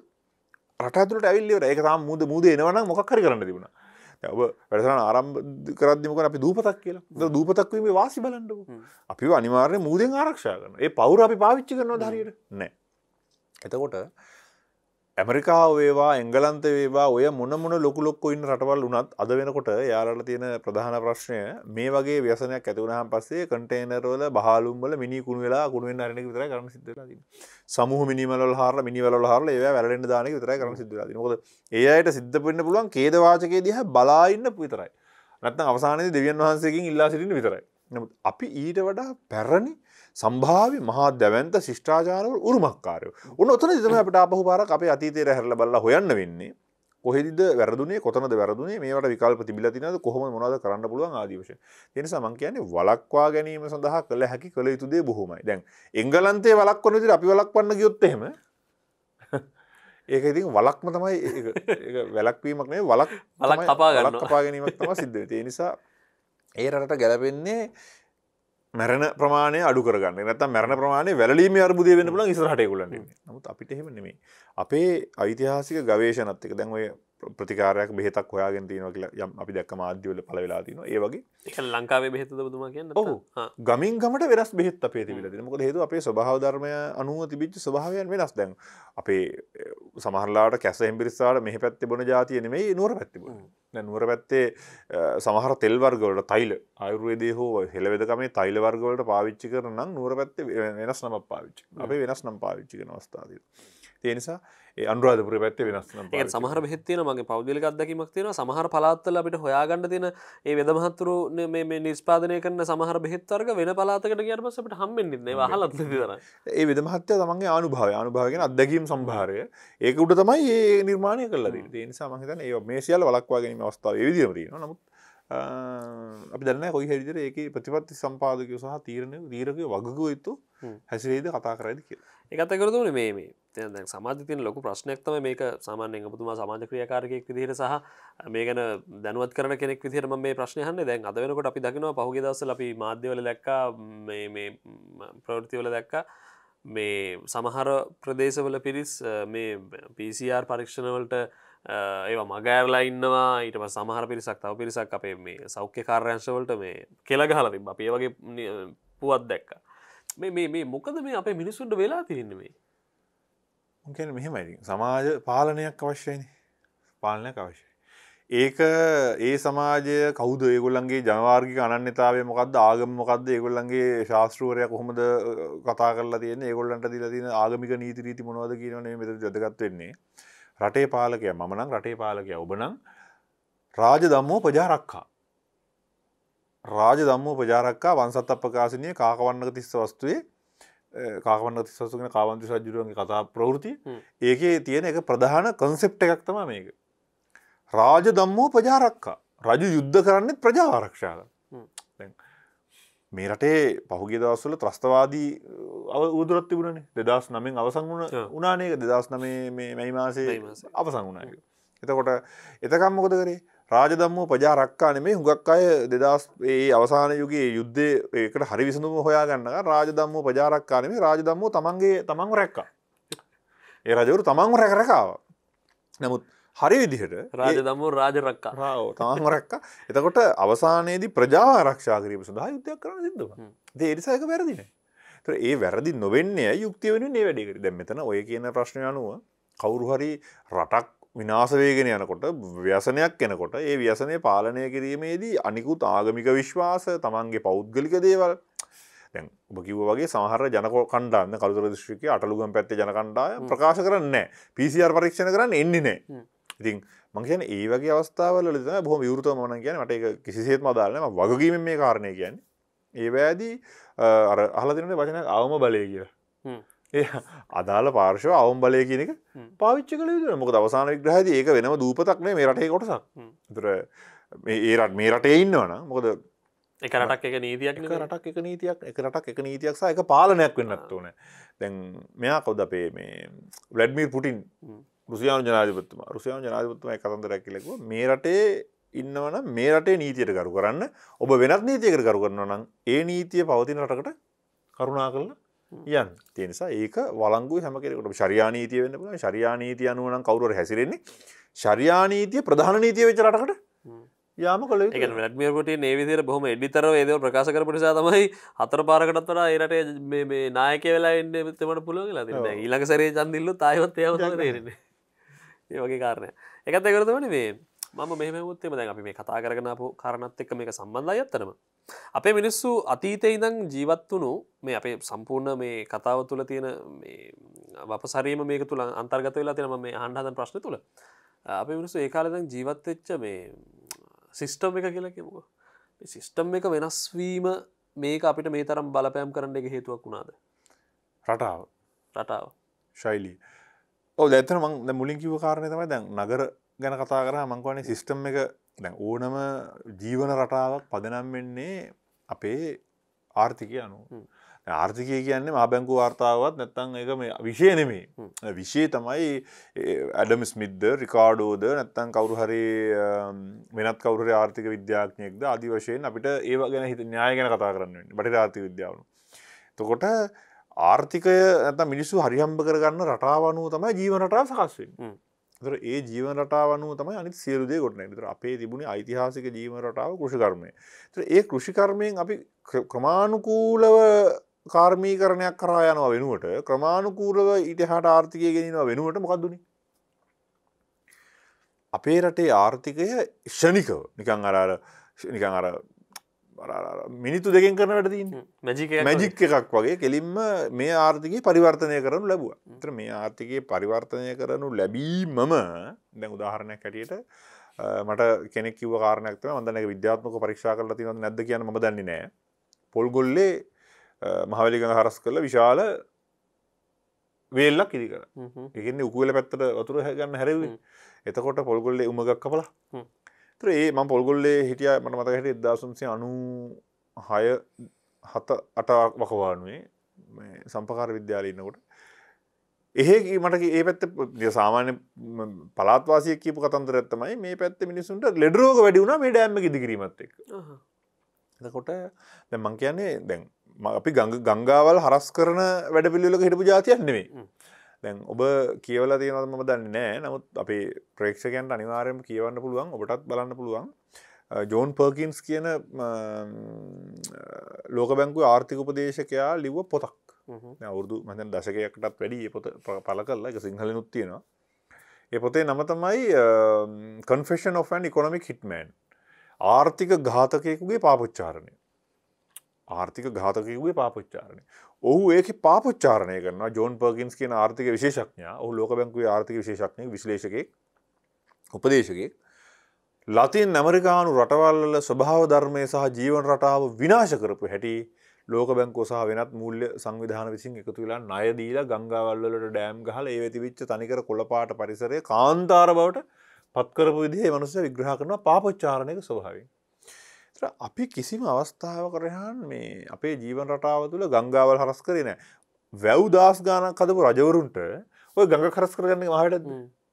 රටතුරට ඇවිල්ලවර එක තාම් මුද මුද එනවන මොක්කරි කරන්න තිබුණ ඔබ වැඩසන ආරම් කරදදිමක අපි දූපතක් කියලා දූපතක්වීම වාසි බලන්නඩු අපි අනිවාර්ය මුූදෙන් ආරක්ෂාගන ඒ පවුර අපි පාවිච්චි කරනවා දරයට නෑ එතකොට ඇමරිකාව වේවා එංගලන්ත වේවා ඔය මොනමුණ ලොකුලොක්කො ඉන්න රටවල් වනත් අද වෙනකොට යාලට තියෙන ප්‍රධාන ප්‍රශ්නය මේ වගේ ව්‍යසනයක් ඇතිවුණහන් පස්සේ කටේනරවල බහලුම්බල මිනි කුණ වෙලා කුණුවෙන් අරන විතර කරන සිදලාද සමහ මිනිමල හර මිනිවල හරල ඒ වැලෙන් දාන විතර කරන සිදලාද ොද ඒයට සිද්ධ පන්න පුළුවන් කේදවාචකේ දිහ බලාඉන්න විතරයි නැත්න අවසානයේ දෙවියන් වහන්සේකින් ඉල්ලා සිටින විතරයි නමුත් අපි ඊට වඩා පැරණි සම්භාව්‍ය මහා දැවන්ත ශිෂ්ඨාචාරවල උරුමක්කාරය උන්න ඔතන තම අපට අපහු පාරක් අපේ අතීතයට හැරල බල්ලා හොයන්න වෙන්නේ කොහෙද වැරදුනේ කොතනද වැරදුනේ මේට විකල්ප තිබිල තිනද කොහොම මොනද කරන්න පුළුවන් ආදිවශ එනිසා මං කියන්නේ වලක්වා ගැනීම සඳහා කළ හැකි කළ යුතුදේ බොහොමයි දැන් එංගලන්තේ වලක් වනති අපි වලක්වන්න ගියොත්තෙම ඒක ඉතින් වලක්ම තමයි වැලක්වීමක් නේ වලක් වලක් කපා ගැනීමක් තම සිද්ධ නිසා ඒ රට ගැලපෙන්නේ මැරණ ප්‍රමාණය අඩු කරගන්න නත මැරණ ප්‍රමාණය වැලීම අර්බුදය වෙන පුල ඉස්රහටයකුලන්න නමුත් අපිට එහෙම නෙමේ අපේ ඓතිහාසික ගවේශනත් එක දැන්වය ප්‍රතිකාරයක් බෙහතක් හොයාගෙන් තියනවල යම් අපි දැක් මාධ්‍යවල පලවෙලා තින ඒ වගේ ලංකාවේ බෙහත තුමා කියන්න ඔහු ගමින් ගමට වෙනස් බෙත් අපේ තිබිල මොක හේතු අපේ ස්භාවධර්මය අනුව තිබිච්ච ස්භාවයන් වෙනස් දැන් අපේ සමහරලාට කැස එම්පිරිස්සාට මෙහ පැත්ති බොන ජාතිය නෙමයි නුවර පැත්තිබුණ නුවර පැත්තේ සමහර තෙල් වර්ගවලට තයිල අයුරුවේදේ හෝ හෙළවෙදකමේ තයිල වර්ගවලට පාවිච්චි කරනම් නුවර පැත්තේ වෙනස් නමක් පාවිච්චි අපේ වෙනස් නම් පාවිච්චි කන අවස්ථාදී ඒනිසා අන්ුරාධපුර පැත්තේ වෙනස් ඒ සමහර බෙත්තින මගේ පෞද්ගලික අදකීමක් තියෙන සමහර පලාත්තල අපිට හොයාගන්න තින ඒ වෙදමහත්තුරු මේ නිස්පාදනය කරන සමහර බෙත්තර්ග වෙන පලාතකට කියරමසට හම්මෙන්න්නේ හලත් දර ඒ විදමහත්‍ය තමන්ගේ අනුභාව අනුභාගෙන අදකීම් සම්භාරය ඒක උඩ තමයි ඒ නිර්මාණය කලද ඒනිසා මහිතන ඒ මේසිියල් වලක්වාගැනීම අවස්ථාව විදිරදීම නමුත් අපි දන්න කොයි හැරිදිර ඒක ප්‍රතිපත්ති සම්පාදකය සහ තීරණය දීරකය වගකයුතු හැසිරේද කතා කරයිද කියලා එකතකරතුන මේ මේ දැන් සමාධතියන ලොකු ප්‍රශ්නයක් තම මේක සාමාන්‍යෙන් පුතුමා සමාජ ක්‍රියකාරකයෙක් විදිර සහ මේ ගැන දැනුවත් කරන කෙනෙක් විදිරම මේ ප්‍රශ්නයහන්න දැන් අද වෙනකොට අපි දකිනවා පහුගේ දස ලි මාධ්‍යවල දැක්ක ප්‍රවෘතිවල දැක්ක මේ සමහර ප්‍රදේශවල පිරිස් මේ PCR පරීක්ෂණවලට ඒවා මගෑවලා ඉන්නවා ඊට සමහර පිරිසක් තව පිරිසක් අපේ මේ සෞඛ්‍ය කාර්යංශවලට මේ කෙළගහලරින් අපේ වගේ පුවත් දැක්ක මේ මේ මොකද මේ අපේ මිනිසුන්ට වෙලා තියන්නේ මේ උකැන මෙහෙමයි සමාජ පාලනයක් අවශ්‍යයන පාලනයක් අවශ්‍යයි ඒක ඒ සමාජය කෞද ඒගොල්ලන්ගේ ජනවාර්ගික අනන්‍යතාවය මොකක්ද ආගම මොකක්ද ඒගොල්ලන්ගේ ශාස්ත්‍රූවරයක් කොහොමද කතා කරලා තියෙන ඒගොල්ලන්ට දිල තින ආගමික නීති රීති මොවද කියනේ මෙත ජදගත් වෙන්නේ රටේ පාලකය මමනං රටේ පාලකය ඔබනං රාජ දම්මෝ පජාරක්කා රාජ දම්මෝ පජාරක්කා වන්සත් අපකාශනය කාකවන්නක තිස්ස වස්තුවේ කාවන්න තිස්සගෙන කාවන්ති සජ්ජරුවන්ගේ කතා ප්‍රවෘති ඒකේ තියෙන එක ප්‍රධාන කන්සෙප්ට එකක් තමා මේක. රාජ දම්මෝ ප්‍රජාරක්කා රජු යුද්ධ කරන්නේ ප්‍රජාරක්ෂාග මේ රටේ පහුගේ දවස්සල ත්‍රස්තවාදී අවදුරත් තිබුණන දෙදස් නමෙන් අවසං වුණ උනානයක දෙදස් නමේ මේ මැයි මාසේ අවසං වුණයක. එතකොට එතකම් මොකද කරේ රාජදම්ම පජා රක්කාන මේ හුඟක් අය දෙදස් ඒ අවසාන යුගේ යුද්ධයකට හරි විසඳුම හොයාගන්න රාජදම්ම පජාරක්කානේ රාජදම්ම තමන්ගේ තමන් රැක්ක ඒ රජවරු තමන් රැකරකාව නමුත් හරි විදිහට රාජදම්ම රාජ රක්කා තමන් රැක්ක එතකොට අවසානයේදී ප්‍රජාව රක්ෂා කිරීම සඳහා යුද්ධයක් කරන සිදුව දේරිසයක වැරදින ඒ වැරදි නොවෙන්නේ යුක්තිය වෙන ඒ වැඩිකට දැම් මෙතන ඔය කියන ප්‍රශ්නය අනුව කවුරු හරි රටක් විනාසවේගෙන යනකොට ව්‍යසනයක් එනකොට ඒ ව්‍යසනය පාලනය කිරීමේදී අනිකුත් ආගමික විශ්වාස තමන්ගේ පෞද්ගලික දේවල් ඔබ කිව වගේ සහර ජනක කණ්ඩන්න කළුර දිශ්‍රික අටළුගම් පැත්තේ ජනකණ්ඩාය ප්‍රකාශ කරන්න පිසිR පරීක්ෂණ කරන්න එන්නේනෑ ඉතින් මංක්ෂන ඒ වගේ අවස්ථාවල ලද බොහම විවෘත මන කියන මට කිසිසේත් මදාලනම වගකීම මේ කාරණය කියන්නේ ඒවැදී අහලදිනට වචන අවම බලය කියලා ඒ අදාළ පාර්ශව අවම්බලය කියනක පාවිච්ච කල ද මොක අවසාන විග්‍රහද ඒක වෙනම දූපතක්නේ මේ රටේ කොටසක් තුර ඒරත් මේ රටේ ඉන්නවන මොකද එක රටක් එක නීතියක් රටක් එක නීතියක් එක රටක් එක නීතියක් සහ එක පාලනයක් වෙන්නත් ඕන දැන් මෙයා කොද අපේ මේ ලඩ්මීර් පුටින් රුසියාන් ජනාධපත්තුම රුසියාන් ජනාධපත්තුම කතන්දරැක් කිලෙකු මේ රටේ ඉන්නවන මේ රටේ නීතියට කරු කරන්න ඔබ වෙනත් නීතියකට කරු කරන්න නම් ඒ නීතිය පවතින රටකට කරුණා කරලා යන් තියනිසා ඒක වලංගු හැමකෙකට ශරයානීතිය වන්න පුල ශරයානීතිය අනුවන කවරුව හැසිරෙන්නේ ශරයානීතිය ප්‍රධාන නීතිය වෙච්චරටකට යාම කල ට නේවිදර බොහම එඩිතර ේද ප්‍රකාශ කරපු නිසා තමයි හතර පාරකටත් වන ඒරට මේ නායක වෙලා එන්න තමට පුළුව ලා ඊලක සරේ චන්දිල්ල තයිවත් යරන්නේ ඒ වගේ කාරණය එකත් එකරතමන මේ මම මෙහමුත්තේම දැන් අපි මේ කතා කරගනපු කරනත් එක්ක මේක සම්බන්ධ අයත්තරම අපේ මිනිස්සු අතීතය ඉඳං ජීවත්වුණු මේ අපේ සම්පූර්ණ මේ කතාව තුළ තියෙන වපසරීම මේක තුළ අන්තර්ගත වෙලා තියෙන මේ හන්ඩහදන් ප්‍රශ්න තුළ අප මිනිස්සු ඒකාලදං ජීවත්තච්ච මේ සිිස්ටම් එක කියලා කිවක සිිස්ටම් එක වෙනස්වීම මේක අපිට මේ තරම් බලපෑම් කරන්න එක හේතුවක් වුණාද රටාව රටාව ශෛලී ඕ දැතන මං මුලින් කිව කාරණය තමයි දැන් නගර ගැන කතා කර මංකවනේ සිිස්ටම් එක දැ ඕනම ජීවන රටාවක් පදනම් වෙන්නේ අපේ ආර්ථිකය අනු ආර්ථිකය කියන්නේ ආබැංකු වාර්තාවත් නැත්තං එක මේ විෂය නෙමේ විෂය තමයි ඇඩම ස්මිද්ද රිකාඩෝද නැත්තං කවරු හරි වෙනත් කවර ආර්ථික විද්‍යාඥයෙක්ද අධි වශයෙන් අපිට ඒ ගැන හිත න්‍යාය ගැන කතා කරන්න බට ආර්ථි විද්‍යාවනු තකොට ආර්ථිකය ඇත මිනිස්සු හරිහම්බ කරගන්න රටාවනුව තමයි ජීවනටා සකස්වෙන් දර ඒ ජීවන රටාවනුව තමයි අනි සියලුදේ ගොටන තර අපේ තිබුණ ඓතිහාසික ජීවන රටාව කෘෂිකර්මය ඒ කෘෂිකර්මයෙන් අපි ක්‍රමාණුකූලව කාර්මී කරණයක් කරා යනවා වෙනුවට ක්‍රමාණුකූලව ඉට හට ආර්ථිකය ගෙනවා වෙනුවට මොකක්දුණි අපේ රටේ ආර්ථිකය ෂණිකව නිකං අරර නිකං අර මිනිතු දෙකෙන් කරන වැට තින්න මැජික් එකක් වගේ කෙලින්ම මේ ආර්ථිකය පරිවර්තනය කරනු ලැබුව තර මේ ආර්ථිකයේ පරිවර්තනය කරනු ලැබීමම දැන් උදාහරණයක් හැටියට මට කෙනෙක් වාරනක්ත මදන විද්‍යාත්මක පරික්ෂා කරල තින නැද කියන ම දන්නේ නෑ පොල්ගොල්ලේ මහවැලිගඟ හරස් කරල විශාල වේල්ලක් ඉදිකර එකන්නේ උකුවල පැත්තට වතුර හැගන්න හැරවී එතකොට පොල්ගොල්ලේ උමගක් කපලා ඒ ම පොල්ගොල්ලේ හිටිය මට මතකට එදදාසුන්සේ අනු හය හත අටක් වකවානුවේ සම්පකාර විද්‍යාලඉන්නකොට එහෙ මට ඒ පැත්ත සාමාන්‍ය පලාත්වාසය කියපු කතන්තර ඇත්තමයි මේ පැත්ත මිනිසුන්ට ලෙඩරෝග වැඩිුුණ මේ ඩෑම්ම ඉදිකිරීමත් එක් එතකොට දැ මං කියන්නේ දැන් අපි ගංගාවල් හරස් කරන වැඩ පිල්ලක හිටපු ජාතියක් නෙවෙේ දැන් ඔබ කියවලා තියෙනවද මම දන්නේ නැහැ. නමුත් අපේ ප්‍රේක්ෂකයන්ට අනිවාර්යයෙන්ම කියවන්න පුළුවන්. ඔබටත් බලන්න පුළුවන්. ජෝන් පර්කින්ස් කියන ලෝක බැංකුවේ ආර්ථික උපදේශකයා ලිව්ව පොතක්. අවුරුදු මම දශකයකටත් වැඩි මේ පොත පළ කළා. ඒක සිංහලෙනුත් තියෙනවා. ඒ පොතේ නම තමයි Confession of an Economic Hitman. ආර්ථික ඝාතකයෙකුගේ පාපොච්චාරණය. ආර්ථික ඝාතකකිවේ පාපච්චාරණය ඔහු ඒක පාපච්චාරණය කරන ජෝන් පර්ගින්ස් කියන ආර්ථික විශේෂඥා ඔහු ලෝක බැංකුවේ ආර්ථික විශේෂඥය විශ්ලේෂකෙක් උපදේශකෙක් ලතින් ඇමරිකානු රටවල්ල ස්වභාව ධර්මය සහ ජීවන රටාව විනාශ කරපු හැටි ලෝක බැංකෝ සහ වෙනත් මුල්්‍ය සංවිධාන විසින් එකතු වෙලා නයදීලා ගංගාවල්ලට ඩෑම් ගහල ඒ ඇතිවිච්ච තනිකර කොළපාට පරිසරය කාන්තාර බවට පත්කරපු විදිහේ මනුස්ස විග්‍රහ කරන පාපච්චාරණයක ස්වභාවයි අපි කිසිම අවස්ථාව කරහන් මේ අපේ ජීවන රටාව තුළ ගංගාවල් හරස් කරන වැව් දස් ගානක් කදපු රජවරුන්ට ඔය ගඟ කරස් කරගන්න මහට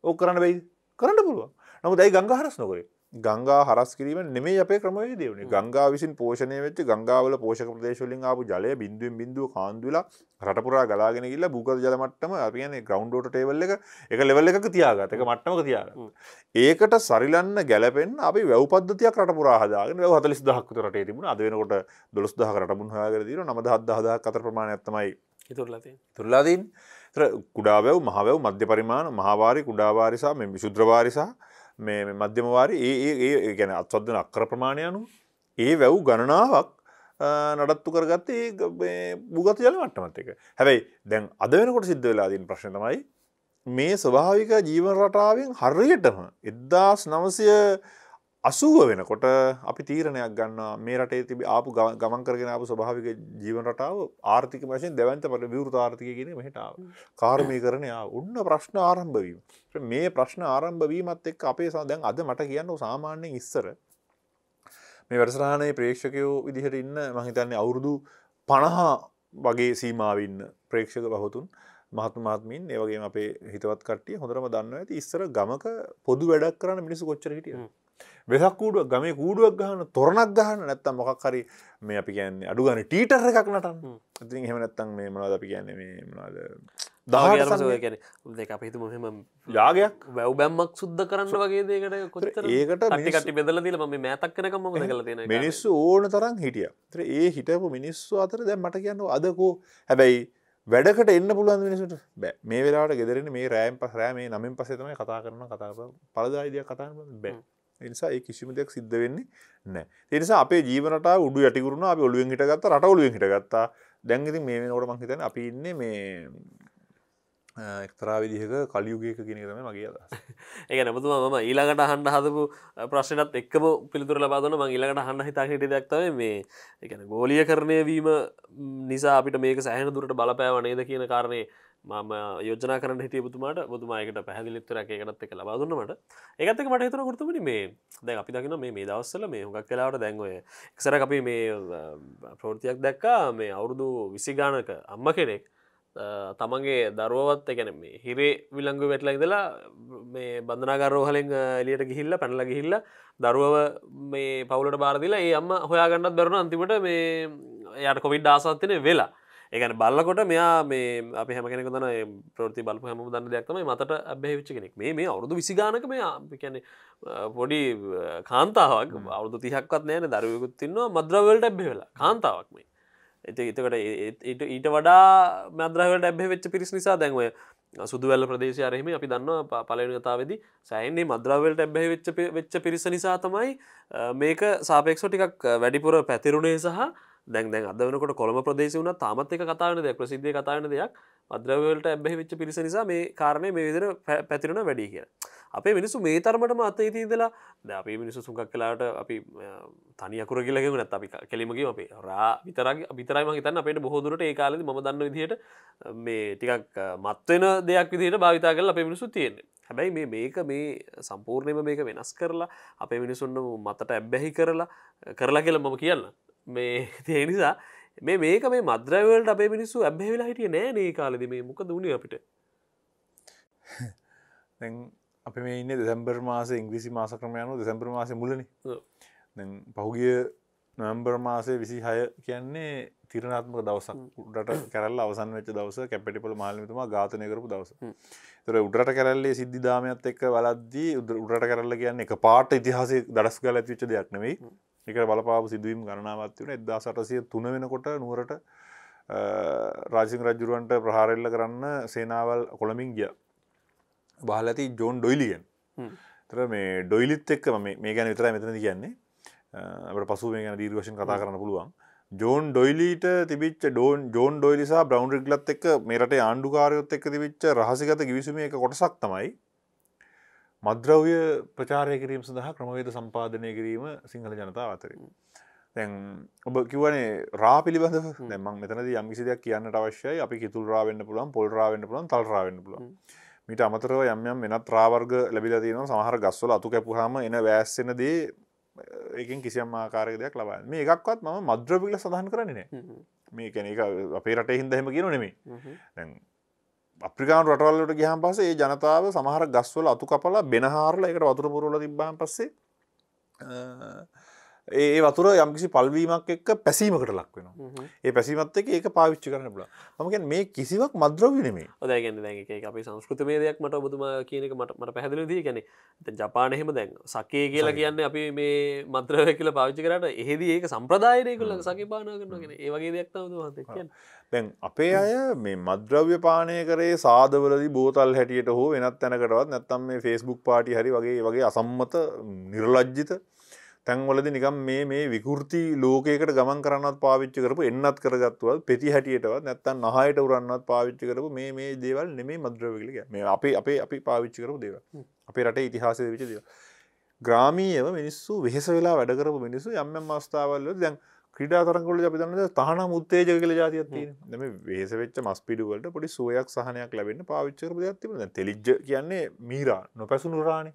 ඕ කරන්න වෙයි කරන්න පුළුව නමුත් ඇයි ගංගහරස් නොකරේ ගංගා හරස් කිරීම නෙමේ අපේ ක්‍රමේ දවුණේ ගංගා විසින් පෝෂණය වෙච්ච ගංගාවල පෝෂක ප්‍රදේශවලින් ආපු ජලය බිඳුවෙන් බිඳුව කාන්දුලා රටපුරා ගලාගෙන ගිල්ල භූගත ජල මට්ටම අපි කියන්නේ ග්‍රවුන්ඩ් වෝටර් ටේබල් එක එක ලෙවල් එකක තියාගත එක මට්ටමක තියාගත ඒකට සරිලන්න ගැලපෙන්න අපි වැව් පද්ධතියක් රටපුරා හදාගෙන වැව් 40000ක් විතර රටේ තිබුණා අද වෙනකොට 12000ක රටමුන් හොයාගෙන දිනවා 97000ක් අතර ප්‍රමාණයක් තමයි ඉතුරුලා තියෙන්නේ ඉතුරුලා තියෙන්නේ කුඩාවැව් මහවැව් මධ්‍ය පරිමාණ මහාවාරි කුඩාවාරිසා මේ විසුද්‍රවාරිසා මේ මධ්‍යම වාරි ඒ ඒ ගැන අත්වදන අක්කර ප්‍රමාණය අනු ඒ වැව් ගණනාවක් නඩත්තු කරගත්තේ බුගත ජල මට්ටමත් එක හැබැයි දැන් අද වෙනකොට සිද්ධ වෙලාදීන් ප්‍රශ්නතමයි මේ ස්වභාවික ජීවන රටාවෙන් හරියටම එද්දාස් නවසය අසුව වෙනකොට අපි තීරණයක් ගන්න මේ රටේ තිබ ආපු ගමන් කරගෙන ආපු ස්වභාවික ජීවන රටාව ආර්ථික වශයෙන් දෙවන්ත පට විවෘත ආර්ථිකය කියන මෙහෙට ආව. කාර්මීකරණය ඔන්න ප්‍රශ්න ආරම්භ වීම. මේ ප්‍රශ්න ආරම්භ වීමත් එක්ක අපේ දැන් අද මට කියන්න සාමාන්‍යයෙන් ඉස්සර මේ වැඩසටහනේ ප්‍රේක්ෂකයෝ විදිහට ඉන්න මං හිතන්නේ අවුරුදු 50 වගේ සීමාව ඉන්න ප්‍රේක්ෂක බහතුන් මහත්මාත්මින් ඒ වගේම අපේ හිතවත් කට්ටිය හොඳටම දන්නවා ඇති ඉස්සර ගමක පොදු වැඩක් කරන්න මිනිස්සු කොච්චර හිටියද වෙසක් කූඩුව ගමේ කූඩුවක් ගහන තොරණක් ගහන නැත්තම් මොකක් හරි මේ අපි කියන්නේ අඩු ගන්න ටීටර් එකක් නටන්න. ඉතින් එහෙම නැත්තම් මේ මොනවද අපි කියන්නේ මේ මොනවද දාගැන දෙක අපිතු මොහෙම යාගයක් වැැව් බැම්මක් සුද්ද කරන්න වගේ දේකට කොට ඒකට ටිකට බෙදල දිල ම මෑතක් කනක ම කලන මිනිස්සු ඕන තරම් හිටිය ත්‍ර ඒ හිටපු මිනිස්සු අතර දැ මට කියන්න අදකෝ හැබැයි වැඩකට එන්න පුළුවන් මිනිසට බෑ මේ වෙලාට ගෙදරන මේ රෑම් පහරෑ මේ නමින් පසේතම කතා කරන කතාව පලදායිදයක් කතාන්න බැ නිසා ඒ කිසිම දෙයක් සිද්ධ වෙන්නේ නෑ තිනිසා අපේ ජීවනට උඩු යටිකුරුණ අප ඔලුවෙන් හිටගත්ත රට ඔලුවෙන් හිටගත්තා දැන්ගති මේ වෙනකොට මංහිතන අපි ඉන්නේ මේ එක්තරා විදිහක කලියුගයක කෙනෙකරම මගේ අදස් ඒක නැමතුම මම ඊළඟට හන්ඩ හදපු ප්‍රශ්නත් එක්ම පිළිතුර ලබාදන මං ඊළඟට හන්න හිතා හිට දක්තව මේ එකන ගෝලිය කරණය වීම නිසා අපිට මේක සෑහන දුරට බලපෑවනේද කියන කාරණය මම යෝජනා කරට හිටිය පුතුමාට බතුමායකට පැහදිලිත්තරක් එකටත් එක ලබාදුන්නට ඒකත්තක මට හිතන කොරතුමට මේ දැ අපි දකින මේ දවස්සල මේ හොක් කලාට දැන්ගය එක්සර අපි මේ ප්‍රෝෘතියක් දැක්කා මේ අවුරුදු විසිගානක අම්ම කෙනෙක් තමන්ගේ දරුවවත් එකැන මේ හිරේ විල්ලංගු වෙටලක් දෙලා මේ බඳනාගරෝහලෙන් එලියට ගිහිල්ල පැනල ගිහිල්ල දරුවව මේ පවුලට බාරදිලා ඒ අම්ම හොයාගන්නත් බැරුණ අන්තිමට මේ යට කොවිඩ් ආසත්තිනය වෙලා ඒගන බල්ලකොට මෙයා මේ අප හැමෙන දන ප්‍රති බල හම දන්න දෙයක්තම මතට අබැ විච්ච කෙනෙක් මේ මේ අවුදු විසිගානක මෙයා කියන්නේ පොඩි කාන්තාවක් අවුදු තිහක්වත් නෑන දරුවකුත් තින්නවා මද්‍රවලට ඇබ්බෙ වෙලා කාන්තාවක් මේ එති එතකට ඊට වඩා මද්‍රහවට ඇබ්බෙ වෙච්ච පිරිස් නිසා දැන්වය සුදුවැල්ල ප්‍රදේශය අරහිම අපි දන්න පලනතාවද සයින්නේ මද්‍රවලට ඇබ්බැහි වෙච්ච වෙච්ච පිරිස නිසා තමයි මේක සාපෙක්ෂෝ ටිකක් වැඩිපුර පැතිරුණේ සහ දැන් දැන් අද වනකොට කොළම ප්‍රදේශ වුණ තාමත් එක කතාවන දෙයක් ප්‍රසිද්ධ කතාවන දෙයක් අද්‍රවලට ඇබැහි වෙච්ච පිරිස නිසා මේ කාරණය මේ විදිර පැතිරුණ වැඩි කිය. අපේ මිනිසු මේ තරමටම අත ඉතිදලා ද අපේ මිනිසු සුකක් කලාට අපි තනියකුර කියලගෙන නත් අපි කෙලිමගේ අපේ රා විතරගේ විතරයිම හිතන්න අපට බොහෝදුරට ඒ කාලද ම දන්න විදිහයට මේ ටිකක් මත්වෙන දෙයක් විදිට භාවිතා කරල අපේ මිනිසු තියෙන්නේ හැබැයි මේක මේ සම්පූර්ණයම මේක වෙනස් කරලා අපේ මිනිසුන්න මතට ඇබ්බැහි කරලා කරලා කියල මම කියන්න මේ තිය නිසා මේ මේක මේ මද්‍රවලට අපේ මිනිස්සු ඇබ්බේ වෙලා හිටිය නෑ නේ කාලද මේ මොක දුණ අපිට අපි මේ ඉන්න දෙසැම්බර් මාස ඉංග්‍රිසි මාස ක්‍රමයනු දෙසැම්බර් මාස මුලන පහුගිය නොම්බර් මාසේ විසි හය කියන්නේ තිරණාත්මක දවසක් උඩට කැරල් අවසන් වෙච් දවස කැපිටිපල මාලිතුමා ගාතනය කරපු දවස තොර උඩට කැරල්ලේ සිද්ධි දාමයක්ත් එක්ක වලද්දී උඩට කරල්ල කියන්නේ එක පාට ඉතිහාසේ දඩස් ගල ඇතිවිච්ච දෙයක් නෙවෙයි එක බලපාපු සිදුවීම් ගණනාවත් වන එදදා සටසය තුන වෙනකොට නුවරට රාජසිං රජුරුවන්ට ප්‍රහාරෙල්ල කරන්න සේනාවල් කොළමින් ගිය බාල ඇති ජෝන් ඩොයිලිගෙන් තර මේ ඩොයිලිත් එක්ක මේ ගැන විතර මෙතන කියන්නේ පසු මේ ගැන දීර්වශෙන් කතා කරන්න පුළුවන් ජෝන් ඩොයිලීට තිබිච් ඩෝන් ජෝන් ඩොයිලිසා බ්‍රවන්් රිගලත් එක් මේරට ආණ්ඩුකාරයොත් එක් තිවිච්ච රහසිගත ගිවිසුම එක කොටසක් තමයි මද්‍රව්‍ය ප්‍රචාරය කිරීම සඳහා ක්‍රමවේද සම්පාධනය කිරීම සිංහල ජනතාව අතරින්. දැන් ඔබ කිවනේ රා පිළිබඳ නැම මෙතනද යම්කිසි දෙයක් කියන්නට අවශ්‍යයි අපි කිතුල්රාවෙන්න්න පුළුවන් පොල්රාවෙන්න්න පුළන් තල්රාවෙන්න්න පුළන් මිට අමතරව යම්යම් වෙනත් රාවර්ග ලැබිල තියෙන සමහර ගස්වල අතු කැපුහම එන වෑස්සෙන දේ ඒකින් කිසියම් ආකාරක දෙයක් ලබයි මේ එකක්වත් ම මද්‍රපිල සඳහන් කරන්නේ නෑ මේ කැනෙක අපේ රට හින්දහෙම කියන නෙමේ අප්‍රිකාන් රටවල්ලට ගහන් පසේ ඒ ජනතාව සමහර ගස්වල අතු කපලා බෙනහාරල එකට වතුර පුරල තිබ්බාන් පස්සේ ඒ වතුර යම්කිසි පල්වීමක් එක්ක පැසීමකට ලක් වෙනවා ඒ පැසීමත් එක ඒක පාවිච්චි කරන්න පුල මකන් මේ කිසිවක් මද්‍රව්‍යනමේ ඔදැගන්න දැ අප සංස්කෘතිමය දෙයක් මට ඔබතුම කියනක මට මට පැහදිලදී ගැන ජපාන එහෙම දැන් සකේ කියලා කියන්න අපි මේ මද්‍රව කියල පාවිච්චි කරට එහෙද ඒක සම්ප්‍රදායනය කල සකිපාන කරනගෙන ඒවගේ දෙයක් දැන් අපේ අය මේ මද්‍රව්‍ය පානය කරේ සාධවලදි බෝතල් හැටියට හෝ වෙනත් තැනකටවත් නැත්තම් මේ ෆෙස්බුක් පාටි හරි වගේ වගේ අසම්මත නිර්ලජ්ජිත තැන්වලද නිකම් මේ මේ විකෘති ලෝකයකට ගමන් කරන්නත් පාවිච්චි කරපු එන්නත් කරගත්තුවත් පෙති හැටියටවත් නැත්තන් අහයට උරන්නත් පාවිච්චි කරපු මේ මේ දේවල් නෙමේ මද්‍රවගලික මේ අපේ අපේ අපි පාවිච්චි කරපු දේව අපේ රටේ ඉතිහාසය විච දේව ග්‍රාමීයව මිනිස්සු වෙහෙස වෙලා වැඩකරපු මිනිස්සු යම්ම අවස්ථාවල්ල දැන් ක්‍රඩා තරගොල අපි දන්න තහන මුත්තේජ කල ජාතියත්ති නම වේස වෙච්ච මස් පිඩුවලට පොඩි සුවයක් සහනයක් ලැබෙන පාවිච්චර දෙයක්තිබ තෙලිජ්ජ කියන්නේ මීරා නොපැසුනුරාණ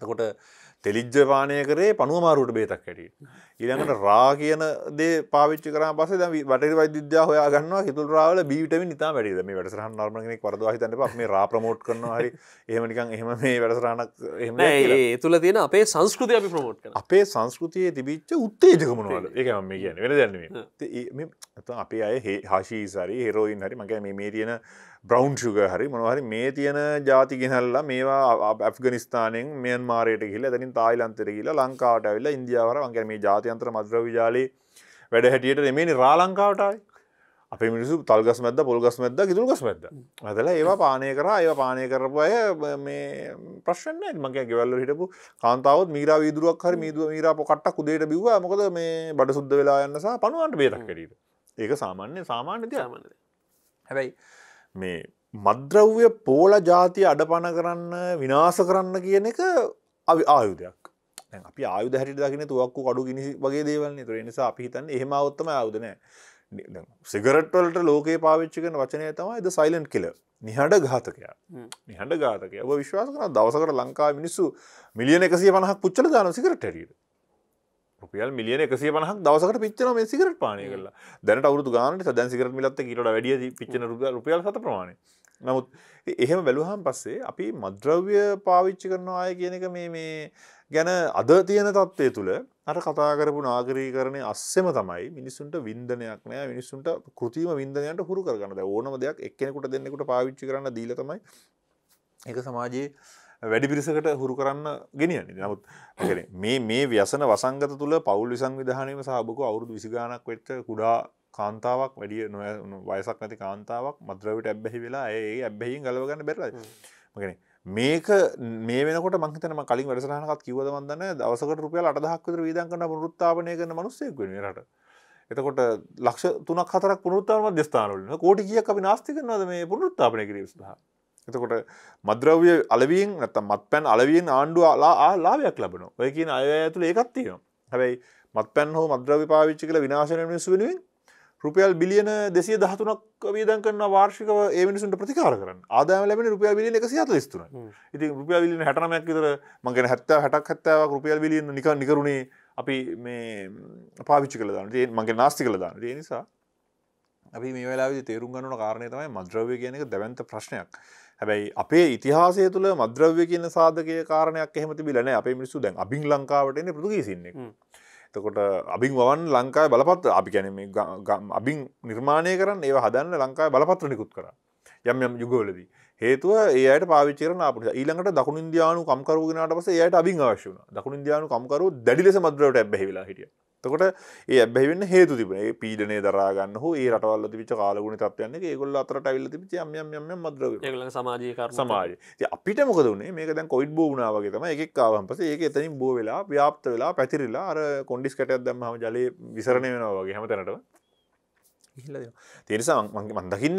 තකොට තෙලිජ්ජපානය කරේ පනුවමාරුට බේතක් හැටියට. ඉළඟට රා කියන දේ පාවිච්චි කර පස වට වද්‍යා හොයා ගන්න හිතුල් රාවල බීටම නිතා වැඩිද මේ වැඩසරහ නර්මණෙක් වරද හිතන්න පක් මේ රා ප්‍රමෝට් කරන හරි එහමනිකන් එහම මේ වැඩසරහනක් එම ඒ තුල තියෙන අපේ සංස්කෘතිය අපි ප්‍රමෝට් කන අපේ සංස්කෘතිය තිබිච්ච උත්තේජකමනවල එකම මේ කියන වෙන දැන්නීම ඇත අපි අය හාශී සරි හෙරෝයින් හරි මගේ මේ තියෙන බ්‍රවන්් ශුග හරි මොනහරි මේ තියෙන ජාති ගෙනල්ලා මේවා ඇෆ්ගනිස්ානෙන් මෙන් මාරයට හිල තැනින් තායිලන්තර කියලා ලංකාවට ඇවිල්ලා ඉන්දියාවර වන්ගේ මේ ජාතියන්ත්‍ර මද්‍රවිජාලී වැඩ හැටියට එමනි රා ලංකාවටයි අප මිනිසු තල්ගස් මැද පොල්ගස් මැද කිදුල්ගස් මැද ඇදල ඒවා පානය කර ඒවා පානය කරපය මේ ප්‍රශ්න මක ගෙවල්ල හිටපු කාන්තාවත් මීර විදුරක් හර මීදුව මීර පොකට්ට කුදේට බිව මොකද මේ බඩ සුද්ද වෙලා යන්නසා පනුවන්ට බේරක් කරීට ඒක සාමාන්‍ය සාමාන්‍ය තියාමනද හැබැයි මේ මද්‍රව්‍ය පෝල ජාතිය අඩපන කරන්න විනාස කරන්න කියන එක අවි ආයුධයක් අපි ආයුධ හැරි දකින තුවක්කු කඩු ගිනි වගේ දේවල්න්නේ තුර නිසා අපිහිතන් එහෙම ඔත්තම ආයුධන සිගරට්වලට ලෝකේ පාවිච්චි කන වචනය තමයි ද සයිලන්් කෙල නිහඬ ඝාතකයා නිහඬ ඝාතකය ඔබ විශ්වාස කන දවසකට ලංකා මිනිස්සු මිලියන එකසිය පනහක් පුච්චල දාන සිකරට හැරියට රුපියල් මිලියන එකසිය පනහක් දවසකට පිච්චන මේ සිකරට පානය කරලා දැනට අවුරදු ගානට දැන් සිකරට මිලත්ත කියට වැඩිය පිච්චන රුපියල් සත ප්‍රමාණය නමුත් එහෙම බැලුහම් පස්සේ අපි මද්‍රව්‍ය පාවිච්චි කරනවා අය කියන එක මේ මේ ගැන අද තියෙන තත්ත්වය තුළ අර කතා කරපු නාගරීකරණය අස්සෙම තමයි මිනිස්සුන්ට වින්දනයක් නෑ මිනිස්සුන්ට කෘතිම වින්දනයට හුරු කරගන්න ඕනම දෙයක් එක්කෙනෙකුට දෙන්නෙකුට පාවිච්චි කරන්න දීල තමයි එක සමාජයේ වැඩි පිරිසකට හුරු කරන්න ගෙනියන්නේ නමුත් මේ මේ ව්‍යසන වසංගත තුළ පවුල් විසංවිධානයම සහභක අවුරුදු විසිගානක් වෙච්ච කුඩා කාන්තාවක් වැඩිය නො වයසක් නැති කාන්තාවක් මද්‍රවට ඇබ්බැහි වෙලා ඒ ඇබ්බැහින් ගලවගන්න බැරයි මගෙන මේක මේ වෙනකොට මංහිතනම කලින් වැඩසනහත් කිවදවන්දන්න දවසකට රුපියල් අටදහක්කතර විදංකන පුරුත්තාාවනය කරන මනුස්සයෙක් වෙනට එතකොට ලක්ෂ තුනක් හතරක් පුරුත්තාවම දෙස්ථානලන කෝටි කියක් අපි නාස්තිකනවද මේ පුරුත්තාපනය කිරීම සහ එතකොට මද්‍රව්‍ය අලවියෙන් නැත මත් පැන් අලවියෙන් ආණ්ඩුව ලා ලාභයක් ලබන ඔය කියන අය ඇතුළ ඒකත්තිය හැබයි මත් පැන් හෝ මද්‍රව්‍ය පාවිච්චි කළ විනාශන මිනිස් වෙනුවෙන් රුපියල් බිලියන දෙසිය දහතුනක් වීදන් කරන වාර්ෂික ඒ මිනිසුන්ට ප්‍රතිකාර කරන්න ආදාම ලැබෙන රුපියල් බිලියන එකසිය හතලිස් තුන ඉතින් රුපියල් බිලියන හැටනමයක් විතර මං කියන 70 60ක් 70ක් රුපියල් බිලියන නිකන් නිකරුණේ අපි මේ පාවිච්චි කළා දාන. ඒ මගේ නාස්ති කළා දාන. ඒ නිසා අපි මේ වෙලාවේදී තේරුම් ගන්න ඕන කාරණේ තමයි මද්‍රව්‍ය කියන එක දැවැන්ත ප්‍රශ්නයක්. හැබැයි අපේ ඉතිහාසය තුළ මද්‍රව්‍ය කියන සාධකය කාරණයක් එහෙමති බිලන අපේ මිනිස්සු දැන් අබිං ලංකාවටන පෘතිගසින්නේ තකොට අබින් වන් ලංකායි බලපත් අපි කැනම අබින් නිර්මාණය කරන්න ඒ හදන්න ලංකායි බලපත්‍රනිකුත් කර යම් යම් යුගවලදී හේතුව ඒයට පාවිචරන අපට ඊළඟට දකුණ ඉන්දයානු කම්කරුගෙනට පස ඒයට අබිං ආශවන දකුණ ඉන්දයානු කම්කරු දැඩිලෙස මද්‍රවට ඇබැහිවෙලා හිටිය තකොට ඒ බැවින්න හේතු තිබේ පීඩනය දරාගන්න හෝ ඒ රටවල්ල තිවිච කාලගුණ තත්වයන්නේ ගොල්ල අතරට ඇල්ල තිච යම් යම් මද්‍ර සමාජයක සමාජය අපිට මොකද වනේ මේක දැන් කොයිඩ් බෝනාවගේ තම එකක් කාවම් පස ඒක එතනින් බෝ වෙලා ව්‍යාප්ත වෙලා පැතිරිලා අර කොන්ඩිස් කටයක් දම්ම ජලය විසරණය වෙනවාගේ හැමතැනට තේනිසා මගේ මන්දකින්න